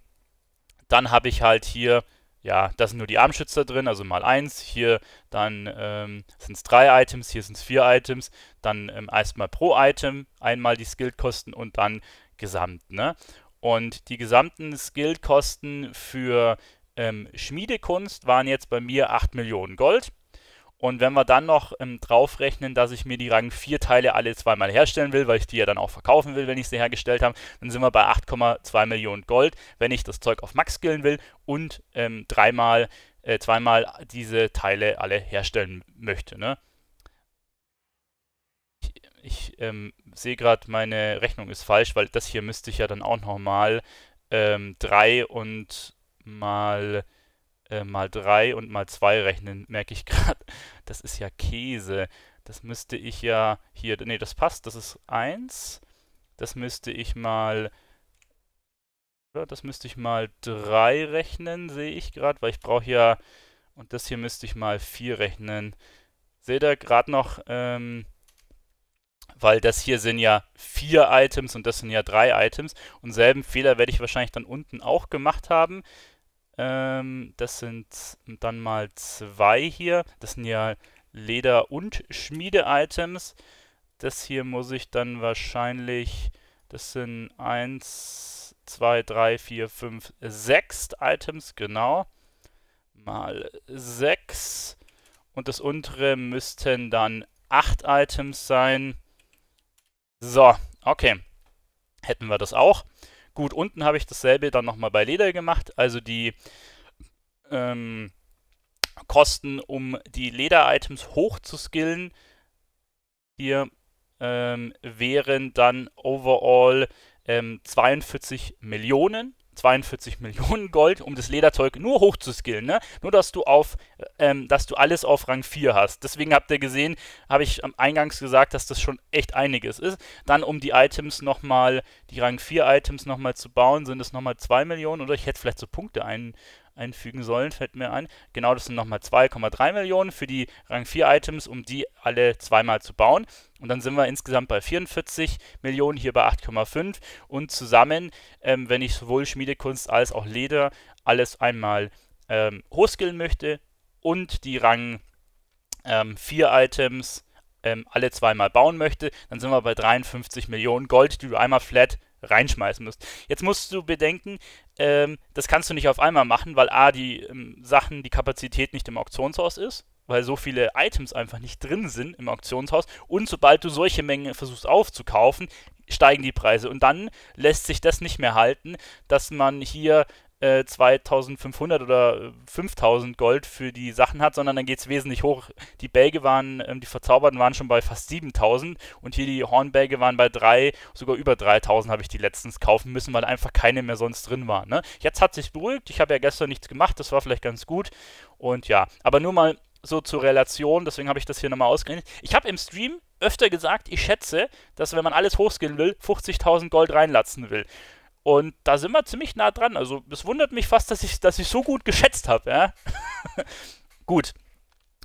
dann habe ich halt hier ja, da sind nur die Armschützer drin, also mal 1, hier dann ähm, sind es 3 Items, hier sind es 4 Items, dann ähm, erstmal pro Item einmal die Skillkosten und dann gesamt, ne? Und die gesamten Skillkosten für ähm, Schmiedekunst waren jetzt bei mir 8 Millionen Gold. Und wenn wir dann noch ähm, draufrechnen, dass ich mir die Rang 4 Teile alle zweimal herstellen will, weil ich die ja dann auch verkaufen will, wenn ich sie hergestellt habe, dann sind wir bei 8,2 Millionen Gold, wenn ich das Zeug auf Max skillen will und ähm, dreimal, äh, zweimal diese Teile alle herstellen möchte. Ne? Ich, ich ähm, sehe gerade, meine Rechnung ist falsch, weil das hier müsste ich ja dann auch nochmal 3 ähm, und mal, äh, mal 3 und mal 2 rechnen, merke ich gerade. *laughs* Das ist ja Käse. Das müsste ich ja hier, nee, das passt, das ist 1. Das müsste ich mal, oder? das müsste ich mal 3 rechnen, sehe ich gerade, weil ich brauche ja, und das hier müsste ich mal 4 rechnen. Seht ihr gerade noch, ähm, weil das hier sind ja vier Items und das sind ja drei Items. Und selben Fehler werde ich wahrscheinlich dann unten auch gemacht haben. Ähm, das sind dann mal zwei hier. Das sind ja Leder- und Schmiede-Items. Das hier muss ich dann wahrscheinlich... Das sind 1, 2, 3, 4, 5, 6 Items, genau. Mal 6. Und das untere müssten dann 8 Items sein. So, okay. Hätten wir das auch. Gut, unten habe ich dasselbe dann nochmal bei Leder gemacht. Also die ähm, Kosten, um die Leder-Items hoch zu skillen, hier ähm, wären dann overall ähm, 42 Millionen. 42 Millionen Gold, um das Lederzeug nur hochzuskillen, ne? Nur dass du auf, ähm, dass du alles auf Rang 4 hast. Deswegen habt ihr gesehen, habe ich am Eingangs gesagt, dass das schon echt einiges ist. Dann um die Items nochmal, die Rang 4 Items nochmal zu bauen, sind es nochmal 2 Millionen oder ich hätte vielleicht so Punkte ein, einfügen sollen, fällt mir ein. Genau, das sind nochmal 2,3 Millionen für die Rang 4 Items, um die alle zweimal zu bauen. Und dann sind wir insgesamt bei 44 Millionen, hier bei 8,5. Und zusammen, ähm, wenn ich sowohl Schmiedekunst als auch Leder alles einmal ähm, hochskillen möchte und die Rang ähm, 4 Items ähm, alle zweimal bauen möchte, dann sind wir bei 53 Millionen Gold, die du einmal flat reinschmeißen musst. Jetzt musst du bedenken, ähm, das kannst du nicht auf einmal machen, weil A, die ähm, Sachen, die Kapazität nicht im Auktionshaus ist, weil so viele Items einfach nicht drin sind im Auktionshaus. Und sobald du solche Mengen versuchst aufzukaufen, steigen die Preise. Und dann lässt sich das nicht mehr halten, dass man hier 2500 äh, oder 5000 äh, Gold für die Sachen hat, sondern dann geht es wesentlich hoch. Die Bälge waren, ähm, die Verzauberten waren schon bei fast 7000 und hier die Hornbälge waren bei 3, sogar über 3000 habe ich die letztens kaufen müssen, weil einfach keine mehr sonst drin war. Ne? Jetzt hat sich beruhigt, ich habe ja gestern nichts gemacht, das war vielleicht ganz gut und ja, aber nur mal so zur Relation, deswegen habe ich das hier nochmal ausgerechnet. Ich habe im Stream öfter gesagt, ich schätze, dass wenn man alles hochskillen will, 50.000 Gold reinlatzen will. Und da sind wir ziemlich nah dran. Also es wundert mich fast, dass ich, dass ich so gut geschätzt habe. Ja? *laughs* gut,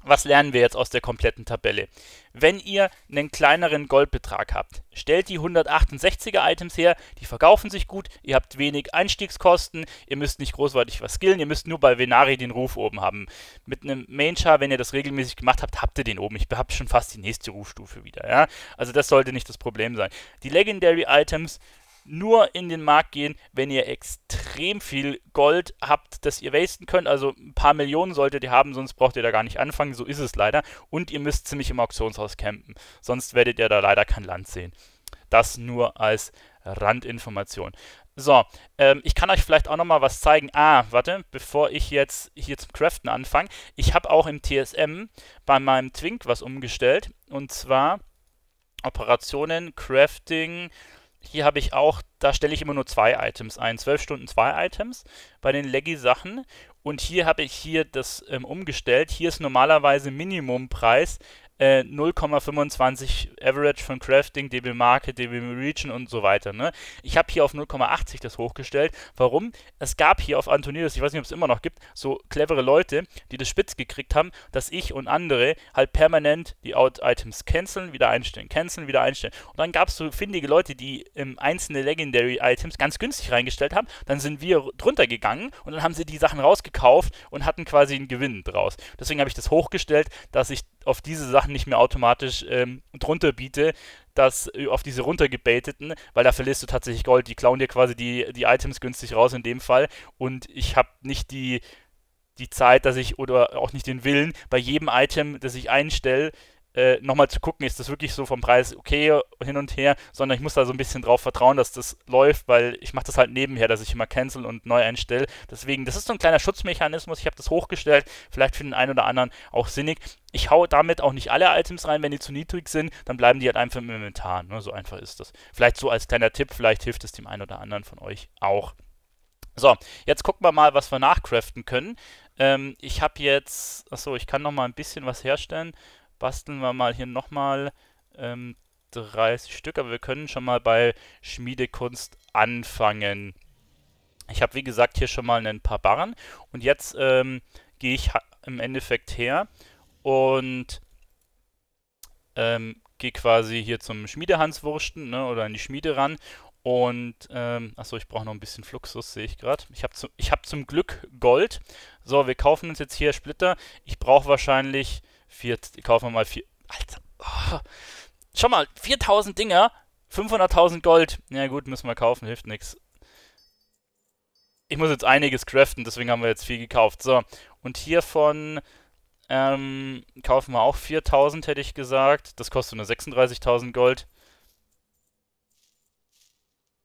was lernen wir jetzt aus der kompletten Tabelle? Wenn ihr einen kleineren Goldbetrag habt, stellt die 168er Items her, die verkaufen sich gut, ihr habt wenig Einstiegskosten, ihr müsst nicht großartig was skillen, ihr müsst nur bei Venari den Ruf oben haben. Mit einem Main Char, wenn ihr das regelmäßig gemacht habt, habt ihr den oben. Ich habe schon fast die nächste Rufstufe wieder, ja? Also das sollte nicht das Problem sein. Die Legendary Items nur in den Markt gehen, wenn ihr extrem viel Gold habt, das ihr wasten könnt. Also ein paar Millionen solltet ihr haben, sonst braucht ihr da gar nicht anfangen. So ist es leider. Und ihr müsst ziemlich im Auktionshaus campen. Sonst werdet ihr da leider kein Land sehen. Das nur als Randinformation. So, ähm, ich kann euch vielleicht auch nochmal was zeigen. Ah, warte, bevor ich jetzt hier zum Craften anfange. Ich habe auch im TSM bei meinem Twink was umgestellt. Und zwar Operationen, Crafting, hier habe ich auch, da stelle ich immer nur zwei Items ein. 12 Stunden zwei Items bei den Leggy-Sachen. Und hier habe ich hier das ähm, umgestellt. Hier ist normalerweise Minimumpreis 0,25 äh, Average von Crafting, DB Marke, DB Region und so weiter. Ne? Ich habe hier auf 0,80 das hochgestellt. Warum? Es gab hier auf Antonius, ich weiß nicht, ob es immer noch gibt, so clevere Leute, die das spitz gekriegt haben, dass ich und andere halt permanent die Out-Items canceln, wieder einstellen, canceln, wieder einstellen. Und dann gab es so findige Leute, die ähm, einzelne Legendary-Items ganz günstig reingestellt haben. Dann sind wir drunter gegangen und dann haben sie die Sachen rausgekauft und hatten quasi einen Gewinn draus. Deswegen habe ich das hochgestellt, dass ich auf diese Sachen nicht mehr automatisch ähm, drunter biete, dass äh, auf diese runtergebeteten, weil da verlierst du tatsächlich Gold. Die klauen dir quasi die, die Items günstig raus in dem Fall. Und ich habe nicht die, die Zeit, dass ich oder auch nicht den Willen, bei jedem Item, das ich einstelle, äh, nochmal zu gucken, ist das wirklich so vom Preis okay hin und her, sondern ich muss da so ein bisschen drauf vertrauen, dass das läuft, weil ich mache das halt nebenher, dass ich immer cancel und neu einstelle. Deswegen, das ist so ein kleiner Schutzmechanismus. Ich habe das hochgestellt, vielleicht für den einen oder anderen auch sinnig. Ich hau damit auch nicht alle Items rein, wenn die zu niedrig sind, dann bleiben die halt einfach im Inventar. Ne? So einfach ist das. Vielleicht so als kleiner Tipp, vielleicht hilft es dem einen oder anderen von euch auch. So, jetzt gucken wir mal, was wir nachcraften können. Ähm, ich habe jetzt, achso, ich kann noch mal ein bisschen was herstellen basteln wir mal hier nochmal ähm, 30 Stück, aber wir können schon mal bei Schmiedekunst anfangen. Ich habe wie gesagt hier schon mal ein paar Barren und jetzt ähm, gehe ich im Endeffekt her und ähm, gehe quasi hier zum Schmiedehanswursten ne, oder an die Schmiede ran und, ähm, achso, ich brauche noch ein bisschen Fluxus, sehe ich gerade. Ich habe zu, hab zum Glück Gold. So, wir kaufen uns jetzt hier Splitter. Ich brauche wahrscheinlich Vier, kaufen wir mal vier. Alter. Oh. Schau mal, 4000 Dinger, 500.000 Gold. Ja gut, müssen wir kaufen, hilft nichts. Ich muss jetzt einiges craften, deswegen haben wir jetzt viel gekauft. So, und hiervon ähm, kaufen wir auch 4000, hätte ich gesagt. Das kostet nur 36.000 Gold.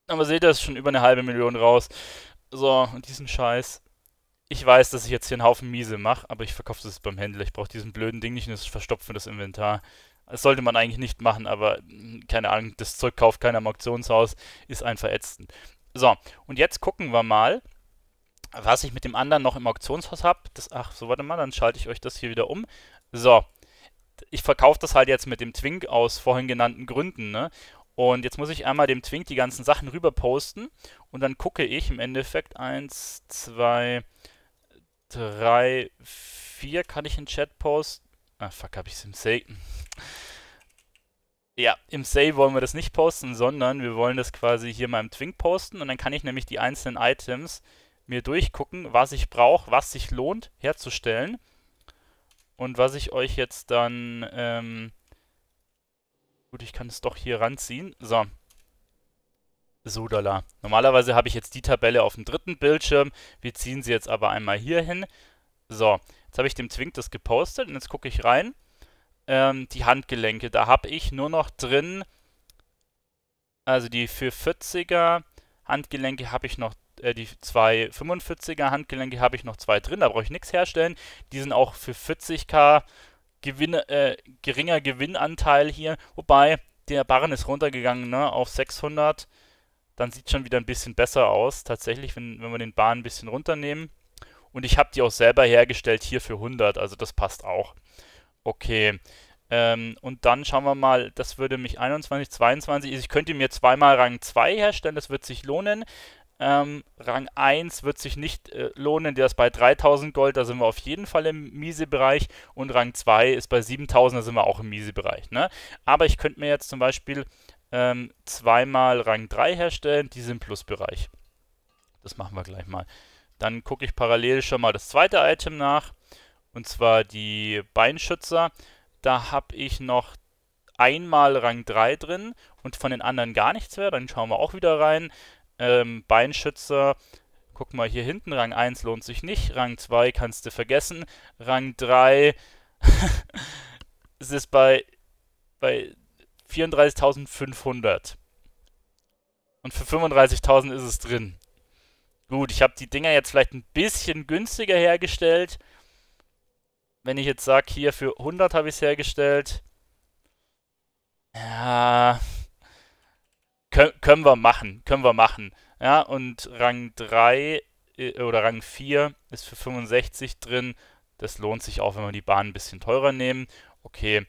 Aber seht ihr, ist schon über eine halbe Million raus. So, und diesen Scheiß ich weiß, dass ich jetzt hier einen Haufen Miese mache, aber ich verkaufe das beim Händler. Ich brauche diesen blöden Ding nicht und es verstopft das Inventar. Das sollte man eigentlich nicht machen, aber hm, keine Ahnung, das Zeug kauft keiner im Auktionshaus, ist einfach ätzend. So, und jetzt gucken wir mal, was ich mit dem anderen noch im Auktionshaus habe. Ach so, warte mal, dann schalte ich euch das hier wieder um. So, ich verkaufe das halt jetzt mit dem Twink aus vorhin genannten Gründen, ne? Und jetzt muss ich einmal dem Twink die ganzen Sachen rüber posten und dann gucke ich im Endeffekt 1, 2, 3, 4 kann ich in Chat posten. Ah, fuck, hab ich es im Save? ja, im Save wollen wir das nicht posten, sondern wir wollen das quasi hier mal im Twink posten und dann kann ich nämlich die einzelnen Items mir durchgucken, was ich brauche, was sich lohnt herzustellen und was ich euch jetzt dann, ähm, gut, ich kann es doch hier ranziehen, so, so, Dollar. Normalerweise habe ich jetzt die Tabelle auf dem dritten Bildschirm. Wir ziehen sie jetzt aber einmal hier hin. So, jetzt habe ich dem Zwink das gepostet und jetzt gucke ich rein. Ähm, die Handgelenke, da habe ich nur noch drin, also die für 40er Handgelenke habe ich noch äh, die zwei 45er Handgelenke habe ich noch zwei drin, da brauche ich nichts herstellen. Die sind auch für 40k Gewinn, äh, geringer Gewinnanteil hier. Wobei, der Barren ist runtergegangen ne, auf 600 dann sieht es schon wieder ein bisschen besser aus, tatsächlich, wenn, wenn wir den Bahn ein bisschen runternehmen. Und ich habe die auch selber hergestellt hier für 100, also das passt auch. Okay, ähm, und dann schauen wir mal, das würde mich 21, 22, ich könnte mir zweimal Rang 2 herstellen, das wird sich lohnen. Ähm, Rang 1 wird sich nicht äh, lohnen, der ist bei 3000 Gold, da sind wir auf jeden Fall im Miese-Bereich und Rang 2 ist bei 7000, da sind wir auch im Miese-Bereich. Ne? Aber ich könnte mir jetzt zum Beispiel ähm, zweimal Rang 3 herstellen, die sind im Plusbereich. Das machen wir gleich mal. Dann gucke ich parallel schon mal das zweite Item nach, und zwar die Beinschützer. Da habe ich noch einmal Rang 3 drin und von den anderen gar nichts mehr. Dann schauen wir auch wieder rein. Ähm, Beinschützer, guck mal hier hinten, Rang 1 lohnt sich nicht, Rang 2 kannst du vergessen, Rang 3 *laughs* ist es bei, bei 34.500. Und für 35.000 ist es drin. Gut, ich habe die Dinger jetzt vielleicht ein bisschen günstiger hergestellt. Wenn ich jetzt sage, hier für 100 habe ich es hergestellt. Ja, Kön können wir machen, können wir machen. Ja, und Rang 3 äh, oder Rang 4 ist für 65 drin. Das lohnt sich auch, wenn wir die Bahn ein bisschen teurer nehmen. Okay,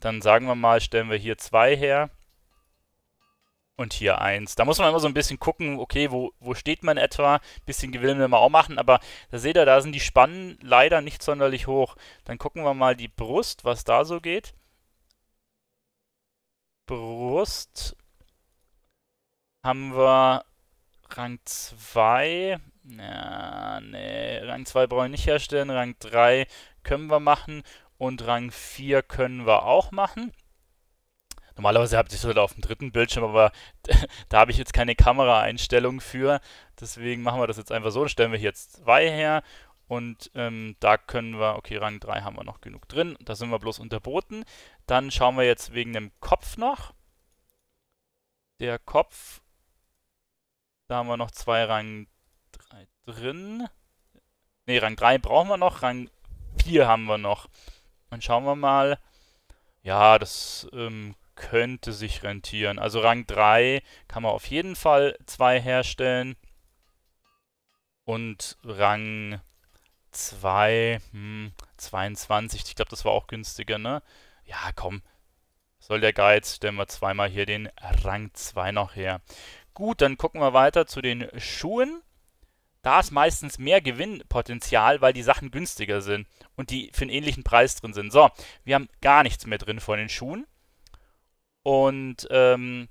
dann sagen wir mal, stellen wir hier 2 her und hier 1. Da muss man immer so ein bisschen gucken, okay, wo, wo steht man etwa? Ein bisschen Gewinn will man auch machen, aber da seht ihr, da sind die Spannen leider nicht sonderlich hoch. Dann gucken wir mal die Brust, was da so geht. Brust haben wir Rang 2. Ja, nee, Rang 2 brauche ich nicht herstellen. Rang 3 können wir machen und Rang 4 können wir auch machen. Normalerweise habt ihr es halt auf dem dritten Bildschirm, aber *laughs* da habe ich jetzt keine Kameraeinstellung für. Deswegen machen wir das jetzt einfach so. Dann stellen wir hier jetzt 2 her und ähm, da können wir, okay, Rang 3 haben wir noch genug drin. Da sind wir bloß unterboten. Dann schauen wir jetzt wegen dem Kopf noch. Der Kopf, da haben wir noch zwei Rang 3 drin. Ne, Rang 3 brauchen wir noch, Rang 4 haben wir noch. Dann schauen wir mal. Ja, das ähm, könnte sich rentieren. Also Rang 3 kann man auf jeden Fall 2 herstellen. Und Rang 2, hm, 22, ich glaube, das war auch günstiger, ne? Ja, komm. Soll der Geiz, stellen wir zweimal hier den Rang 2 noch her. Gut, dann gucken wir weiter zu den Schuhen da ist meistens mehr Gewinnpotenzial, weil die Sachen günstiger sind und die für einen ähnlichen Preis drin sind. So, wir haben gar nichts mehr drin von den Schuhen. Und ähm,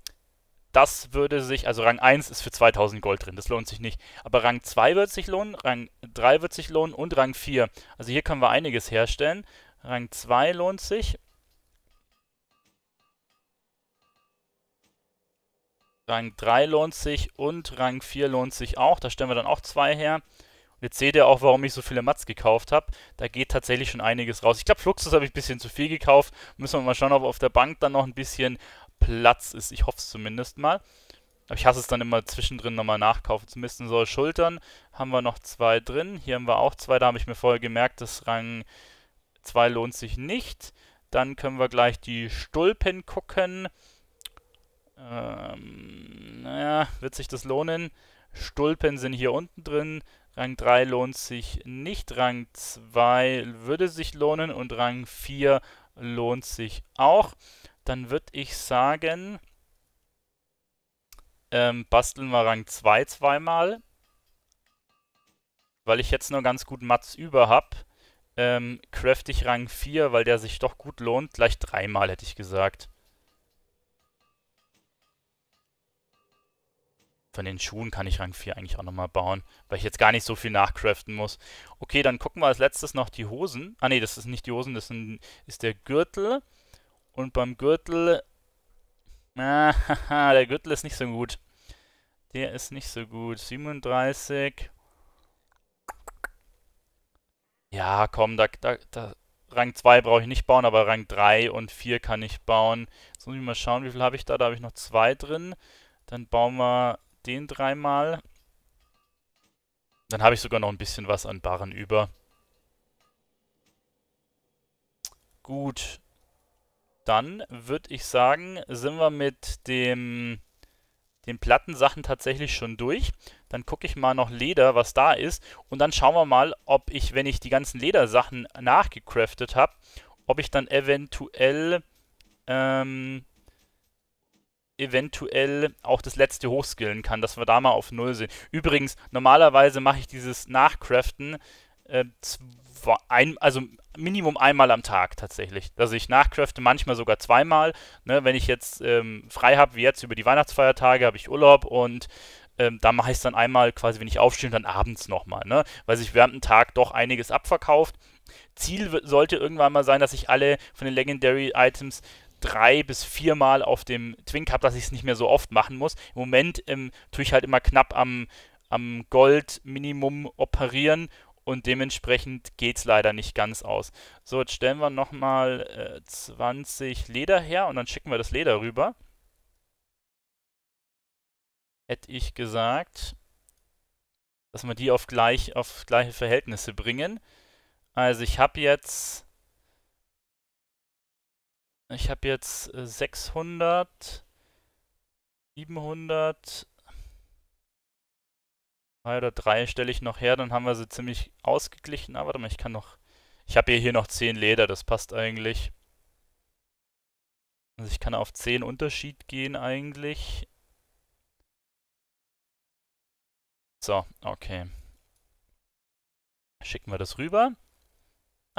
das würde sich, also Rang 1 ist für 2000 Gold drin, das lohnt sich nicht. Aber Rang 2 wird sich lohnen, Rang 3 wird sich lohnen und Rang 4. Also hier können wir einiges herstellen. Rang 2 lohnt sich. Rang 3 lohnt sich und Rang 4 lohnt sich auch. Da stellen wir dann auch zwei her. Und jetzt seht ihr auch, warum ich so viele Mats gekauft habe. Da geht tatsächlich schon einiges raus. Ich glaube, Fluxus habe ich ein bisschen zu viel gekauft. Müssen wir mal schauen, ob auf der Bank dann noch ein bisschen Platz ist. Ich hoffe es zumindest mal. Aber ich hasse es dann immer zwischendrin nochmal nachkaufen. Zumindest so Schultern haben wir noch zwei drin. Hier haben wir auch zwei. Da habe ich mir vorher gemerkt, dass Rang 2 lohnt sich nicht. Dann können wir gleich die Stulpen gucken. Ähm, naja, wird sich das lohnen? Stulpen sind hier unten drin. Rang 3 lohnt sich nicht. Rang 2 würde sich lohnen und Rang 4 lohnt sich auch. Dann würde ich sagen, ähm, basteln wir Rang 2 zweimal. Weil ich jetzt nur ganz gut Mats über habe. Ähm, ich Rang 4, weil der sich doch gut lohnt. Gleich dreimal hätte ich gesagt. von den Schuhen kann ich Rang 4 eigentlich auch nochmal bauen, weil ich jetzt gar nicht so viel nachcraften muss. Okay, dann gucken wir als letztes noch die Hosen. Ah ne, das ist nicht die Hosen, das sind, ist der Gürtel. Und beim Gürtel... *laughs* Ah, der Gürtel ist nicht so gut. Der ist nicht so gut. 37. Ja, komm, da, da, da Rang 2 brauche ich nicht bauen, aber Rang 3 und 4 kann ich bauen. Jetzt muss ich mal schauen, wie viel habe ich da? Da habe ich noch 2 drin. Dann bauen wir den dreimal. Dann habe ich sogar noch ein bisschen was an Barren über. Gut. Dann würde ich sagen, sind wir mit dem den Plattensachen tatsächlich schon durch. Dann gucke ich mal noch Leder, was da ist. Und dann schauen wir mal, ob ich, wenn ich die ganzen Ledersachen nachgecraftet habe, ob ich dann eventuell ähm, eventuell auch das letzte hochskillen kann, dass wir da mal auf Null sind. Übrigens, normalerweise mache ich dieses Nachcraften äh, ein, also Minimum einmal am Tag tatsächlich. Also ich nachcrafte manchmal sogar zweimal. Ne? Wenn ich jetzt ähm, frei habe, wie jetzt über die Weihnachtsfeiertage, habe ich Urlaub und ähm, da mache ich es dann einmal quasi, wenn ich aufstehe und dann abends nochmal, ne? weil sich während dem Tag doch einiges abverkauft. Ziel sollte irgendwann mal sein, dass ich alle von den Legendary Items drei bis viermal auf dem Twink Cup, dass ich es nicht mehr so oft machen muss. Im Moment ähm, tue ich halt immer knapp am, am Gold-Minimum operieren und dementsprechend geht es leider nicht ganz aus. So, jetzt stellen wir nochmal äh, 20 Leder her und dann schicken wir das Leder rüber. Hätte ich gesagt, dass wir die auf, gleich, auf gleiche Verhältnisse bringen. Also ich habe jetzt ich habe jetzt 600, äh, 700, zwei oder drei stelle ich noch her, dann haben wir sie ziemlich ausgeglichen. Aber ah, warte mal, ich kann noch, ich habe hier noch 10 Leder, das passt eigentlich. Also ich kann auf 10 Unterschied gehen eigentlich. So, okay. Schicken wir das rüber.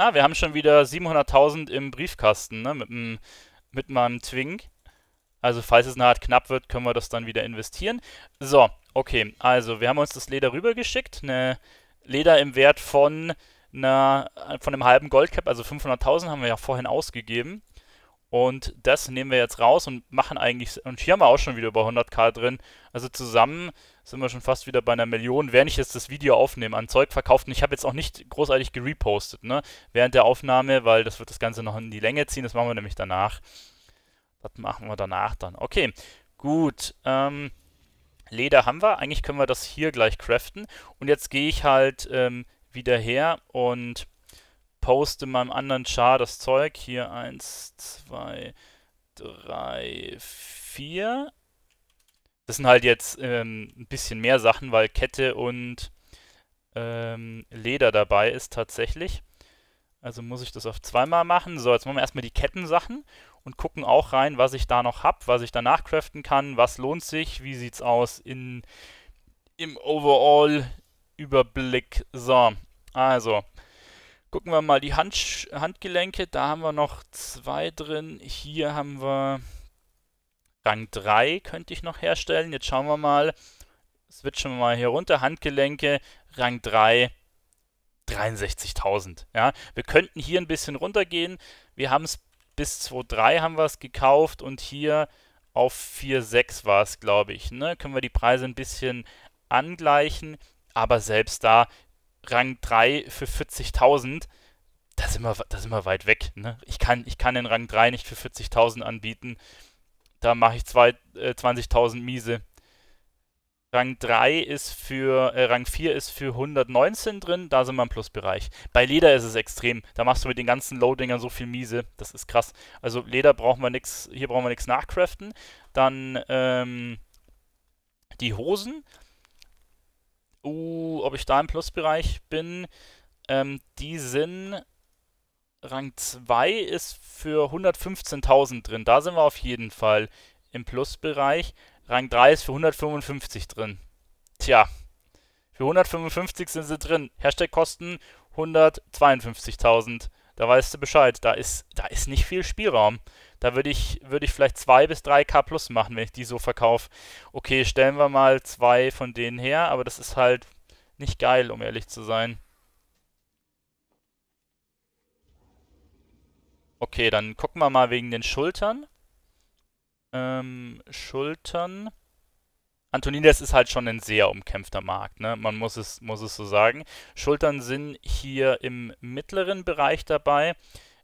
Ah, wir haben schon wieder 700.000 im Briefkasten, ne? Mit, mit meinem Twink. Also falls es eine Art knapp wird, können wir das dann wieder investieren. So, okay. Also wir haben uns das Leder rübergeschickt. Eine Leder im Wert von, einer, von einem halben Goldcap, also 500.000 haben wir ja vorhin ausgegeben. Und das nehmen wir jetzt raus und machen eigentlich, und hier haben wir auch schon wieder über 100k drin. Also zusammen sind wir schon fast wieder bei einer Million. Während ich jetzt das Video aufnehme, an Zeug verkauft, und ich habe jetzt auch nicht großartig gerepostet, ne? Während der Aufnahme, weil das wird das Ganze noch in die Länge ziehen. Das machen wir nämlich danach. Das machen wir danach dann. Okay, gut. Ähm, Leder haben wir. Eigentlich können wir das hier gleich craften. Und jetzt gehe ich halt ähm, wieder her und poste meinem anderen Char das Zeug. Hier 1, 2, 3, 4. Das sind halt jetzt ähm, ein bisschen mehr Sachen, weil Kette und ähm, Leder dabei ist tatsächlich. Also muss ich das auf zweimal machen. So, jetzt machen wir erstmal die Kettensachen und gucken auch rein, was ich da noch habe, was ich danach craften kann, was lohnt sich, wie sieht's aus in, im Overall-Überblick. So, also gucken wir mal die Hand, Handgelenke. Da haben wir noch zwei drin. Hier haben wir Rang 3 könnte ich noch herstellen. Jetzt schauen wir mal. Switchen wir mal hier runter. Handgelenke, Rang 3, 63.000. Ja, wir könnten hier ein bisschen runtergehen. Wir haben es bis 2.3 haben wir es gekauft und hier auf 4.6 war es, glaube ich. Ne? Können wir die Preise ein bisschen angleichen. Aber selbst da Rang 3 für 40.000 da sind wir, da sind wir weit weg. Ne? Ich, kann, ich kann den Rang 3 nicht für 40.000 anbieten. Da mache ich äh, 20.000 miese. Rang 3 ist für, äh, Rang 4 ist für 119 drin, da sind wir im Plusbereich. Bei Leder ist es extrem. Da machst du mit den ganzen Loadingern so viel miese. Das ist krass. Also Leder brauchen wir nichts, hier brauchen wir nichts nachcraften. Dann, ähm, die Hosen. Uh, ob ich da im Plusbereich bin. Ähm, die sind Rang 2 ist für 115.000 drin. Da sind wir auf jeden Fall im Plusbereich. Rang 3 ist für 155 drin. Tja, für 155 sind sie drin. Hashtag-Kosten 152.000. Da weißt du Bescheid. Da ist, da ist nicht viel Spielraum. Da würde ich, würd ich vielleicht 2 bis 3k plus machen, wenn ich die so verkaufe. Okay, stellen wir mal zwei von denen her, aber das ist halt nicht geil, um ehrlich zu sein. Okay, dann gucken wir mal wegen den Schultern. Ähm, Schultern. Antonides ist halt schon ein sehr umkämpfter Markt, ne? man muss es, muss es so sagen. Schultern sind hier im mittleren Bereich dabei.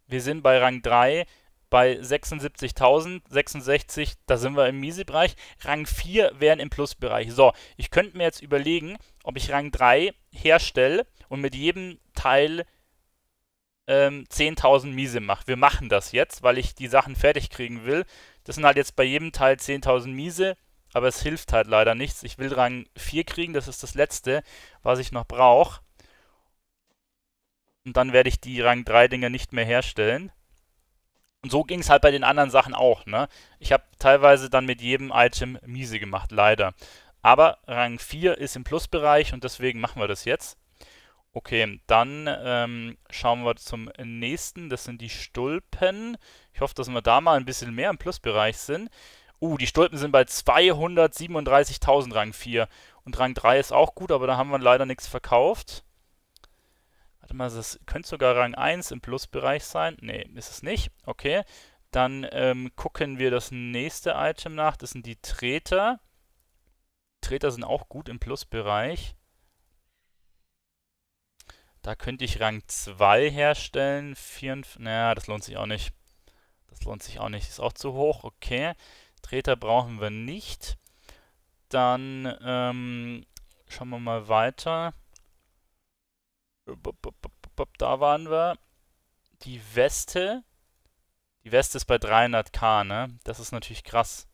Wir sind bei Rang 3 bei 76.000, 66, da sind wir im Miese-Bereich. Rang 4 wären im Plus-Bereich. So, ich könnte mir jetzt überlegen, ob ich Rang 3 herstelle und mit jedem Teil ähm, 10.000 Miese macht. Wir machen das jetzt, weil ich die Sachen fertig kriegen will. Das sind halt jetzt bei jedem Teil 10.000 Miese, aber es hilft halt leider nichts. Ich will Rang 4 kriegen, das ist das letzte, was ich noch brauche. Und dann werde ich die Rang 3 Dinger nicht mehr herstellen. Und so ging es halt bei den anderen Sachen auch, ne? Ich habe teilweise dann mit jedem Item miese gemacht, leider. Aber Rang 4 ist im Plusbereich und deswegen machen wir das jetzt. Okay, dann ähm, schauen wir zum nächsten. Das sind die Stulpen. Ich hoffe, dass wir da mal ein bisschen mehr im Plusbereich sind. Uh, die Stulpen sind bei 237.000 Rang 4. Und Rang 3 ist auch gut, aber da haben wir leider nichts verkauft. Warte mal, das könnte sogar Rang 1 im Plusbereich sein. Nee, ist es nicht. Okay, dann ähm, gucken wir das nächste Item nach. Das sind die Treter. Treter sind auch gut im Plusbereich. Da könnte ich Rang 2 herstellen. 4, naja, das lohnt sich auch nicht. Das lohnt sich auch nicht. Ist auch zu hoch. Okay. Treter brauchen wir nicht. Dann ähm, schauen wir mal weiter. Da waren wir. Die Weste. Die Weste ist bei 300k, ne? Das ist natürlich krass.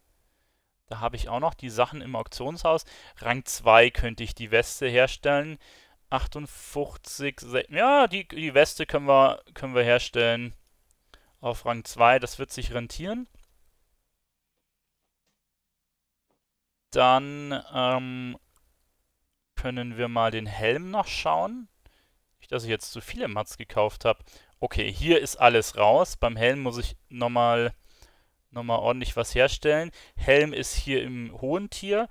Da habe ich auch noch die Sachen im Auktionshaus. Rang 2 könnte ich die Weste herstellen. 58, 6, ja, die, die Weste können wir, können wir herstellen auf Rang 2. Das wird sich rentieren. Dann ähm, können wir mal den Helm noch schauen. Nicht, dass ich jetzt zu viele Mats gekauft habe. Okay, hier ist alles raus. Beim Helm muss ich nochmal noch mal ordentlich was herstellen. Helm ist hier im hohen Tier.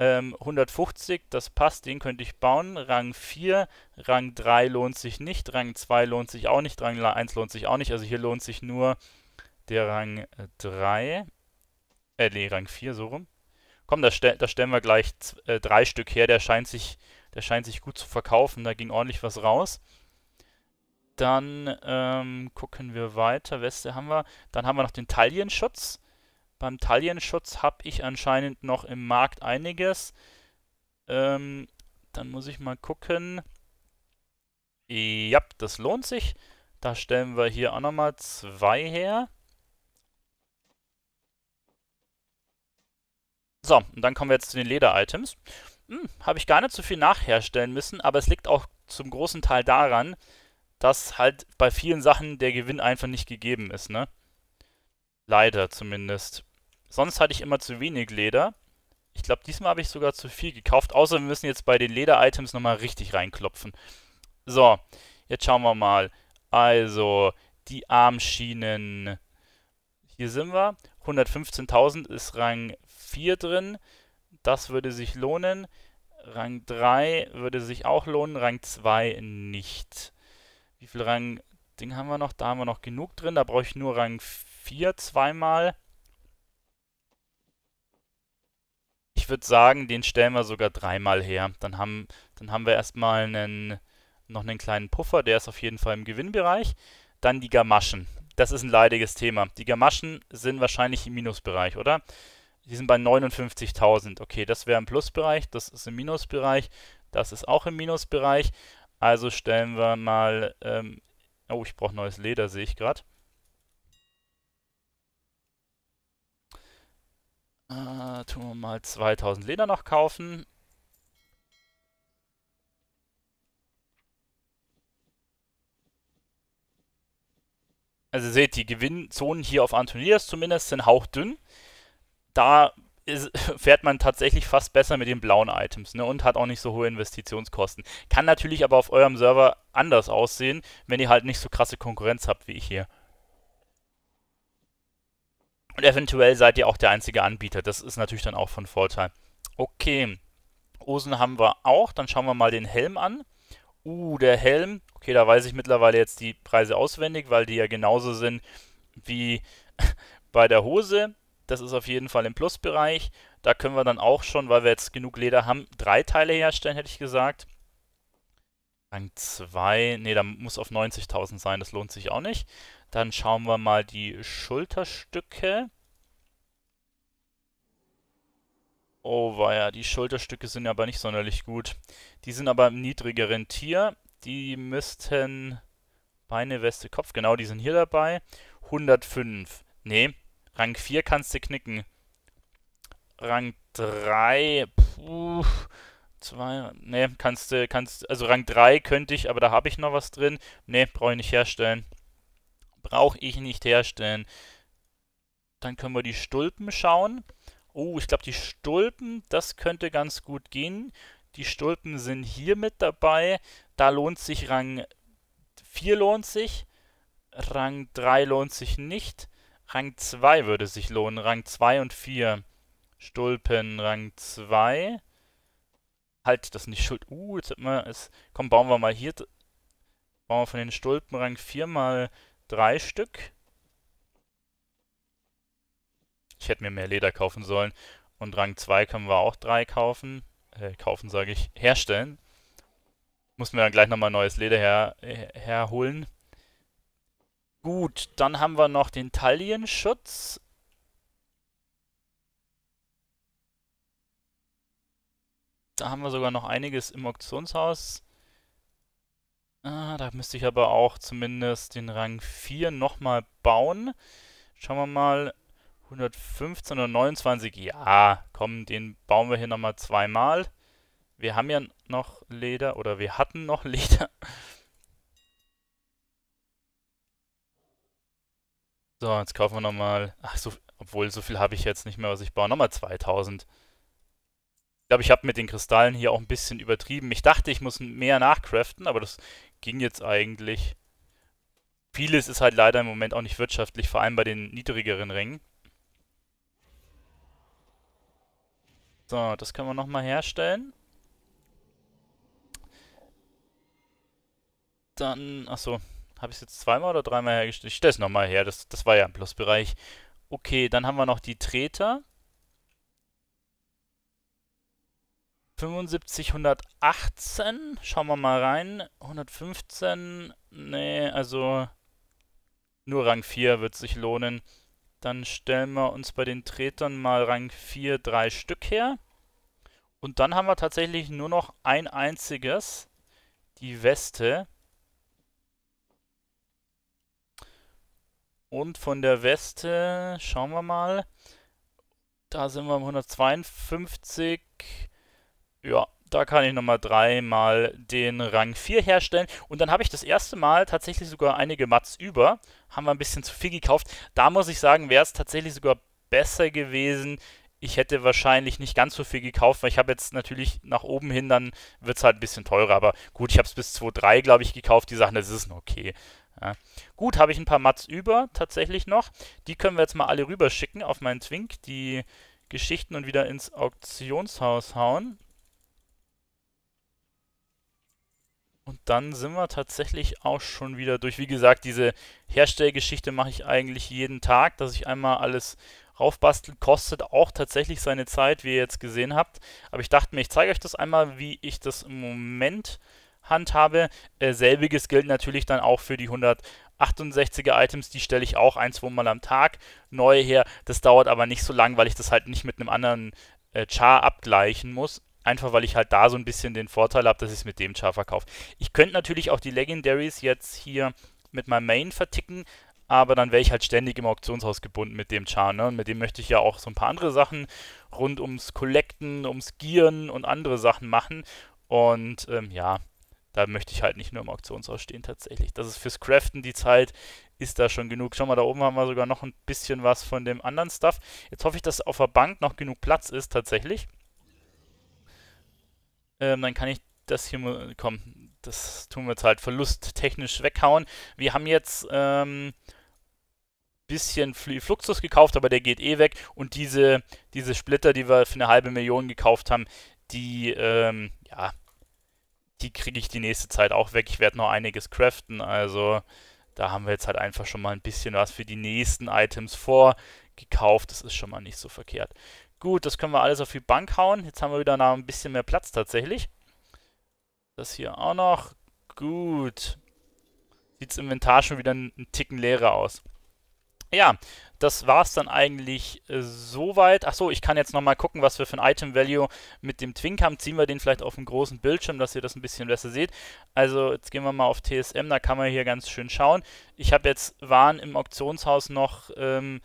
150, ähm, das passt, den könnte ich bauen. Rang 4, Rang 3 lohnt sich nicht, Rang 2 lohnt sich auch nicht, Rang 1 lohnt sich auch nicht. Also hier lohnt sich nur der Rang 3. Äh, äh, nee, Rang 4, so rum. Komm, da, ste da stellen wir gleich äh, drei Stück her. Der scheint, sich, der scheint sich gut zu verkaufen. Da ging ordentlich was raus. Dann ähm, gucken wir weiter. Weste haben wir. Dann haben wir noch den Talienschutz. Beim Talienschutz habe ich anscheinend noch im Markt einiges. Ähm, dann muss ich mal gucken. Ja, das lohnt sich. Da stellen wir hier auch nochmal zwei her. So, und dann kommen wir jetzt zu den Leder-Items. Hm, habe ich gar nicht so viel nachherstellen müssen, aber es liegt auch zum großen Teil daran, dass halt bei vielen Sachen der Gewinn einfach nicht gegeben ist, ne? Leider zumindest. Sonst hatte ich immer zu wenig Leder. Ich glaube, diesmal habe ich sogar zu viel gekauft. Außer wir müssen jetzt bei den Leder-Items nochmal richtig reinklopfen. So, jetzt schauen wir mal. Also, die Armschienen. Hier sind wir. 115.000 ist Rang 4 drin. Das würde sich lohnen. Rang 3 würde sich auch lohnen. Rang 2 nicht. Wie viel Rang Ding haben wir noch? Da haben wir noch genug drin. Da brauche ich nur Rang 4 zweimal. würde sagen, den stellen wir sogar dreimal her. Dann haben, dann haben wir erstmal einen, noch einen kleinen Puffer, der ist auf jeden Fall im Gewinnbereich. Dann die Gamaschen. Das ist ein leidiges Thema. Die Gamaschen sind wahrscheinlich im Minusbereich, oder? Die sind bei 59.000. Okay, das wäre im Plusbereich, das ist im Minusbereich, das ist auch im Minusbereich. Also stellen wir mal... Ähm, oh, ich brauche neues Leder, sehe ich gerade. Äh, tun wir mal 2000 Leder noch kaufen. Also seht, die Gewinnzonen hier auf Antonias zumindest sind hauchdünn. Da ist, *laughs* fährt man tatsächlich fast besser mit den blauen Items ne, und hat auch nicht so hohe Investitionskosten. Kann natürlich aber auf eurem Server anders aussehen, wenn ihr halt nicht so krasse Konkurrenz habt wie ich hier. Und eventuell seid ihr auch der einzige Anbieter. Das ist natürlich dann auch von Vorteil. Okay, Hosen haben wir auch. Dann schauen wir mal den Helm an. Uh, der Helm. Okay, da weiß ich mittlerweile jetzt die Preise auswendig, weil die ja genauso sind wie *laughs* bei der Hose. Das ist auf jeden Fall im Plusbereich. Da können wir dann auch schon, weil wir jetzt genug Leder haben, drei Teile herstellen, hätte ich gesagt. Rang 2, nee, da muss auf 90.000 sein, das lohnt sich auch nicht. Dann schauen wir mal die Schulterstücke. Oh weia, die Schulterstücke sind aber nicht sonderlich gut. Die sind aber im niedrigeren Tier. Die müssten Beine, Weste, Kopf, genau, die sind hier dabei. 105. Nee, Rang 4 kannst du knicken. Rang 3, puh, 2, nee, kannst du, kannst, also Rang 3 könnte ich, aber da habe ich noch was drin. Nee, brauche ich nicht herstellen brauche ich nicht herstellen. Dann können wir die Stulpen schauen. Oh, ich glaube, die Stulpen, das könnte ganz gut gehen. Die Stulpen sind hier mit dabei. Da lohnt sich Rang 4 lohnt sich. Rang 3 lohnt sich nicht. Rang 2 würde sich lohnen. Rang 2 und 4. Stulpen Rang 2. Halt, das ist nicht schuld. Uh, jetzt hat man es. Komm, bauen wir mal hier. Bauen wir von den Stulpen Rang 4 mal Drei Stück. Ich hätte mir mehr Leder kaufen sollen. Und Rang 2 können wir auch drei kaufen. Äh, kaufen sage ich, herstellen. Mussten wir dann gleich nochmal neues Leder her, her herholen. Gut, dann haben wir noch den Talienschutz. Da haben wir sogar noch einiges im Auktionshaus. Ah, da müsste ich aber auch zumindest den Rang 4 nochmal bauen. Schauen wir mal. 115 oder 29. Ja, komm, den bauen wir hier nochmal zweimal. Wir haben ja noch Leder oder wir hatten noch *laughs* Leder. So, jetzt kaufen wir nochmal. Ach, so, obwohl so viel habe ich jetzt nicht mehr, was ich baue. Nochmal 2000. Ich glaube, ich habe mit den Kristallen hier auch ein bisschen übertrieben. Ich dachte, ich muss mehr nachcraften, aber das ging jetzt eigentlich. Vieles ist halt leider im Moment auch nicht wirtschaftlich, vor allem bei den niedrigeren Rängen. So, das können wir nochmal herstellen. Dann, achso, habe ich es jetzt zweimal oder dreimal hergestellt? Ich stelle es nochmal her, das, das war ja ein Plusbereich. Okay, dann haben wir noch die Treter. 175, 118. Schauen wir mal rein. 115. Nee, also nur Rang 4 wird sich lohnen. Dann stellen wir uns bei den Tretern mal Rang 4 drei Stück her. Und dann haben wir tatsächlich nur noch ein einziges. Die Weste. Und von der Weste schauen wir mal. Da sind wir am 152 ja, da kann ich nochmal dreimal den Rang 4 herstellen. Und dann habe ich das erste Mal tatsächlich sogar einige Mats über. Haben wir ein bisschen zu viel gekauft. Da muss ich sagen, wäre es tatsächlich sogar besser gewesen. Ich hätte wahrscheinlich nicht ganz so viel gekauft, weil ich habe jetzt natürlich nach oben hin, dann wird es halt ein bisschen teurer. Aber gut, ich habe es bis 2,3, glaube ich, gekauft. Die Sachen, das ist okay. Ja. Gut, habe ich ein paar Mats über, tatsächlich noch. Die können wir jetzt mal alle rüberschicken auf meinen Twink. Die Geschichten und wieder ins Auktionshaus hauen. Und dann sind wir tatsächlich auch schon wieder durch. Wie gesagt, diese Herstellgeschichte mache ich eigentlich jeden Tag, dass ich einmal alles raufbastel. Kostet auch tatsächlich seine Zeit, wie ihr jetzt gesehen habt. Aber ich dachte mir, ich zeige euch das einmal, wie ich das im Moment handhabe. Äh, selbiges gilt natürlich dann auch für die 168er Items. Die stelle ich auch ein, zwei Mal am Tag neu her. Das dauert aber nicht so lang, weil ich das halt nicht mit einem anderen äh, Char abgleichen muss. Einfach weil ich halt da so ein bisschen den Vorteil habe, dass ich es mit dem Char verkaufe. Ich könnte natürlich auch die Legendaries jetzt hier mit meinem Main verticken, aber dann wäre ich halt ständig im Auktionshaus gebunden mit dem Char. Ne? Und mit dem möchte ich ja auch so ein paar andere Sachen rund ums Collecten, ums Gieren und andere Sachen machen. Und ähm, ja, da möchte ich halt nicht nur im Auktionshaus stehen tatsächlich. Das ist fürs Craften die Zeit, ist da schon genug. Schau mal, da oben haben wir sogar noch ein bisschen was von dem anderen Stuff. Jetzt hoffe ich, dass auf der Bank noch genug Platz ist tatsächlich ähm, dann kann ich das hier mal, komm, das tun wir jetzt halt verlusttechnisch weghauen. Wir haben jetzt ähm, bisschen Fluxus gekauft, aber der geht eh weg und diese, diese Splitter, die wir für eine halbe Million gekauft haben, die, ähm, ja, die kriege ich die nächste Zeit auch weg. Ich werde noch einiges craften, also da haben wir jetzt halt einfach schon mal ein bisschen was für die nächsten Items vorgekauft. Das ist schon mal nicht so verkehrt. Gut, das können wir alles auf die Bank hauen. Jetzt haben wir wieder noch ein bisschen mehr Platz tatsächlich. Das hier auch noch. Gut. Sieht das Inventar schon wieder einen Ticken leerer aus. Ja, das war es dann eigentlich äh, soweit. Achso, ich kann jetzt nochmal gucken, was wir für ein Item-Value mit dem Twink haben. Ziehen wir den vielleicht auf einen großen Bildschirm, dass ihr das ein bisschen besser seht. Also jetzt gehen wir mal auf TSM, da kann man hier ganz schön schauen. Ich habe jetzt Waren im Auktionshaus noch... Ähm,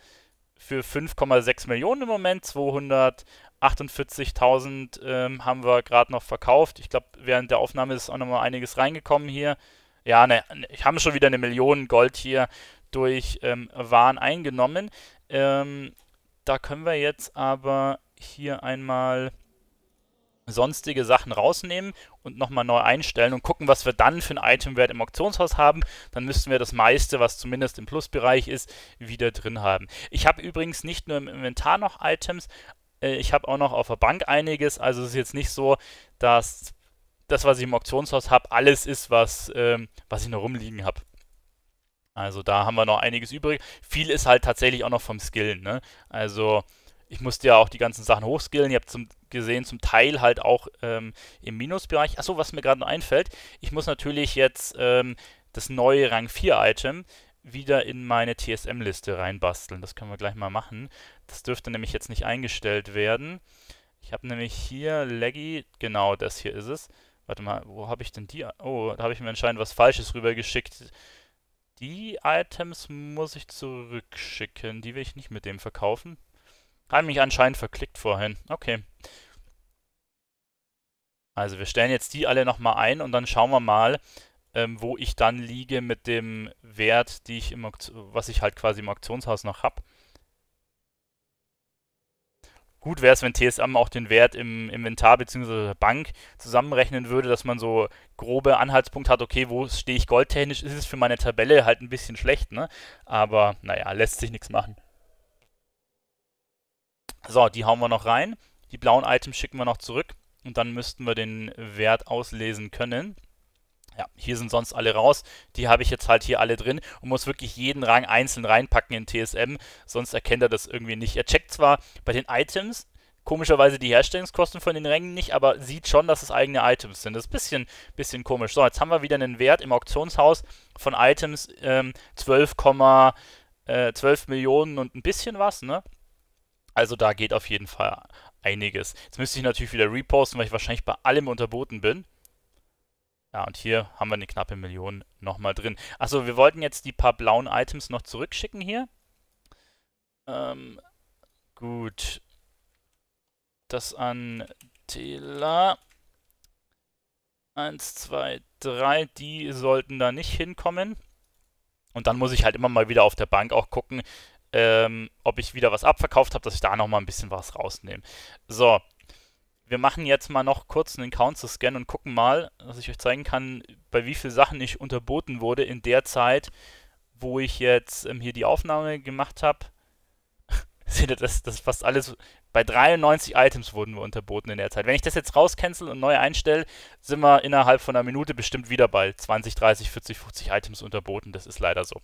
für 5,6 Millionen im Moment. 248.000 ähm, haben wir gerade noch verkauft. Ich glaube, während der Aufnahme ist auch nochmal einiges reingekommen hier. Ja, ne, ich habe schon wieder eine Million Gold hier durch ähm, Waren eingenommen. Ähm, da können wir jetzt aber hier einmal sonstige Sachen rausnehmen und nochmal neu einstellen und gucken, was wir dann für einen Itemwert im Auktionshaus haben. Dann müssten wir das meiste, was zumindest im Plusbereich ist, wieder drin haben. Ich habe übrigens nicht nur im Inventar noch Items, äh, ich habe auch noch auf der Bank einiges. Also es ist jetzt nicht so, dass das, was ich im Auktionshaus habe, alles ist, was, ähm, was ich noch rumliegen habe. Also da haben wir noch einiges übrig. Viel ist halt tatsächlich auch noch vom Skillen. Ne? Also ich musste ja auch die ganzen Sachen hochskillen. Ihr habt zum, gesehen, zum Teil halt auch ähm, im Minusbereich. Achso, was mir gerade noch einfällt, ich muss natürlich jetzt ähm, das neue Rang 4-Item wieder in meine TSM-Liste reinbasteln. Das können wir gleich mal machen. Das dürfte nämlich jetzt nicht eingestellt werden. Ich habe nämlich hier Leggy, genau das hier ist es. Warte mal, wo habe ich denn die? Oh, da habe ich mir anscheinend was Falsches rübergeschickt. Die Items muss ich zurückschicken. Die will ich nicht mit dem verkaufen. Hat mich anscheinend verklickt vorhin. Okay. Also wir stellen jetzt die alle nochmal ein und dann schauen wir mal, ähm, wo ich dann liege mit dem Wert, die ich im was ich halt quasi im Auktionshaus noch habe. Gut wäre es, wenn TSM auch den Wert im Inventar bzw. Bank zusammenrechnen würde, dass man so grobe Anhaltspunkte hat, okay, wo stehe ich goldtechnisch, ist es für meine Tabelle halt ein bisschen schlecht, ne? Aber naja, lässt sich nichts machen. So, die hauen wir noch rein. Die blauen Items schicken wir noch zurück und dann müssten wir den Wert auslesen können. Ja, hier sind sonst alle raus. Die habe ich jetzt halt hier alle drin und muss wirklich jeden Rang einzeln reinpacken in TSM, sonst erkennt er das irgendwie nicht. Er checkt zwar bei den Items komischerweise die Herstellungskosten von den Rängen nicht, aber sieht schon, dass es eigene Items sind. Das ist ein bisschen, bisschen komisch. So, jetzt haben wir wieder einen Wert im Auktionshaus von Items ähm, 12, äh, 12 Millionen und ein bisschen was, ne? Also da geht auf jeden Fall einiges. Jetzt müsste ich natürlich wieder reposten, weil ich wahrscheinlich bei allem unterboten bin. Ja, und hier haben wir eine knappe Million nochmal drin. Achso, wir wollten jetzt die paar blauen Items noch zurückschicken hier. Ähm, gut. Das an Tela. Eins, zwei, drei. Die sollten da nicht hinkommen. Und dann muss ich halt immer mal wieder auf der Bank auch gucken, ähm, ob ich wieder was abverkauft habe, dass ich da nochmal ein bisschen was rausnehme. So, wir machen jetzt mal noch kurz einen Counter-Scan und gucken mal, dass ich euch zeigen kann, bei wie vielen Sachen ich unterboten wurde in der Zeit, wo ich jetzt ähm, hier die Aufnahme gemacht habe. *laughs* Seht ihr, das, das fast alles. Bei 93 Items wurden wir unterboten in der Zeit. Wenn ich das jetzt rauscancel und neu einstelle, sind wir innerhalb von einer Minute bestimmt wieder bei 20, 30, 40, 50 Items unterboten. Das ist leider so.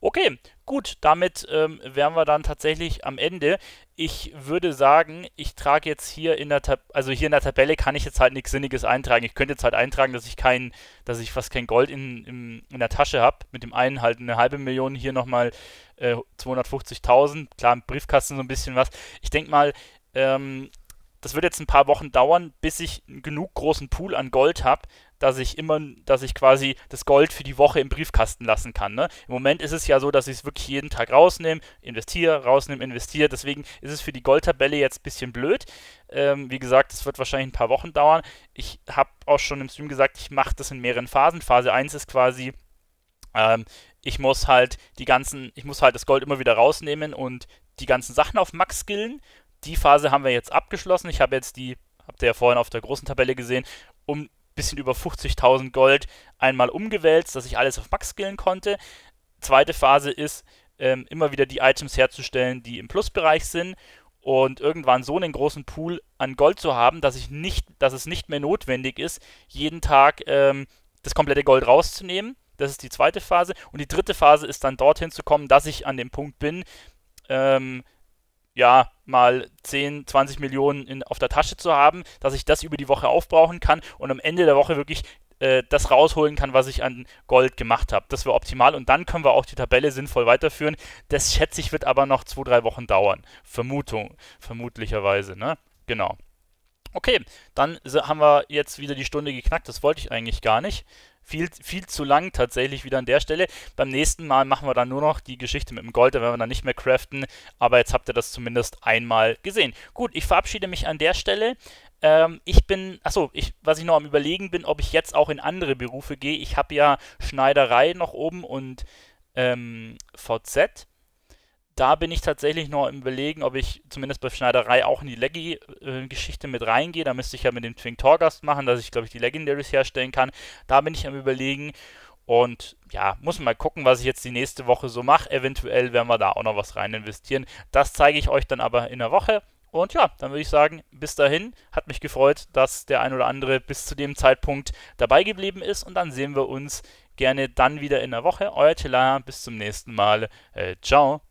Okay, gut, damit ähm, wären wir dann tatsächlich am Ende. Ich würde sagen, ich trage jetzt hier in der Tab also hier in der Tabelle kann ich jetzt halt nichts Sinniges eintragen. Ich könnte jetzt halt eintragen, dass ich kein, dass ich fast kein Gold in, in, in der Tasche habe. Mit dem einen halt eine halbe Million, hier nochmal äh, 250.000. Klar, im Briefkasten so ein bisschen was. Ich denke mal, ähm, das wird jetzt ein paar Wochen dauern, bis ich einen genug großen Pool an Gold habe, dass ich immer, dass ich quasi das Gold für die Woche im Briefkasten lassen kann. Ne? Im Moment ist es ja so, dass ich es wirklich jeden Tag rausnehme, investiere, rausnehme, investiere. Deswegen ist es für die Goldtabelle jetzt ein bisschen blöd. Ähm, wie gesagt, es wird wahrscheinlich ein paar Wochen dauern. Ich habe auch schon im Stream gesagt, ich mache das in mehreren Phasen. Phase 1 ist quasi, ähm, ich muss halt die ganzen, ich muss halt das Gold immer wieder rausnehmen und die ganzen Sachen auf Max skillen. Die Phase haben wir jetzt abgeschlossen. Ich habe jetzt die, habt ihr ja vorhin auf der großen Tabelle gesehen, um bisschen über 50.000 Gold einmal umgewälzt, dass ich alles auf Max skillen konnte. Zweite Phase ist, ähm, immer wieder die Items herzustellen, die im Plusbereich sind und irgendwann so einen großen Pool an Gold zu haben, dass ich nicht, dass es nicht mehr notwendig ist, jeden Tag ähm, das komplette Gold rauszunehmen. Das ist die zweite Phase. Und die dritte Phase ist dann dorthin zu kommen, dass ich an dem Punkt bin, ähm, ja, mal 10, 20 Millionen in, auf der Tasche zu haben, dass ich das über die Woche aufbrauchen kann und am Ende der Woche wirklich äh, das rausholen kann, was ich an Gold gemacht habe. Das wäre optimal und dann können wir auch die Tabelle sinnvoll weiterführen. Das schätze ich wird aber noch zwei, drei Wochen dauern. Vermutung, vermutlicherweise, ne? Genau. Okay, dann haben wir jetzt wieder die Stunde geknackt. Das wollte ich eigentlich gar nicht viel, viel zu lang tatsächlich wieder an der Stelle. Beim nächsten Mal machen wir dann nur noch die Geschichte mit dem Gold, da werden wir dann nicht mehr craften, aber jetzt habt ihr das zumindest einmal gesehen. Gut, ich verabschiede mich an der Stelle. Ähm, ich bin, achso, ich, was ich noch am überlegen bin, ob ich jetzt auch in andere Berufe gehe. Ich habe ja Schneiderei noch oben und ähm, VZ da bin ich tatsächlich noch im Überlegen, ob ich zumindest bei Schneiderei auch in die Leggy-Geschichte mit reingehe. Da müsste ich ja mit dem Twink Torgast machen, dass ich, glaube ich, die Legendaries herstellen kann. Da bin ich am Überlegen. Und ja, muss mal gucken, was ich jetzt die nächste Woche so mache. Eventuell werden wir da auch noch was rein investieren. Das zeige ich euch dann aber in der Woche. Und ja, dann würde ich sagen, bis dahin hat mich gefreut, dass der ein oder andere bis zu dem Zeitpunkt dabei geblieben ist. Und dann sehen wir uns gerne dann wieder in der Woche. Euer Tela, bis zum nächsten Mal. Äh, ciao.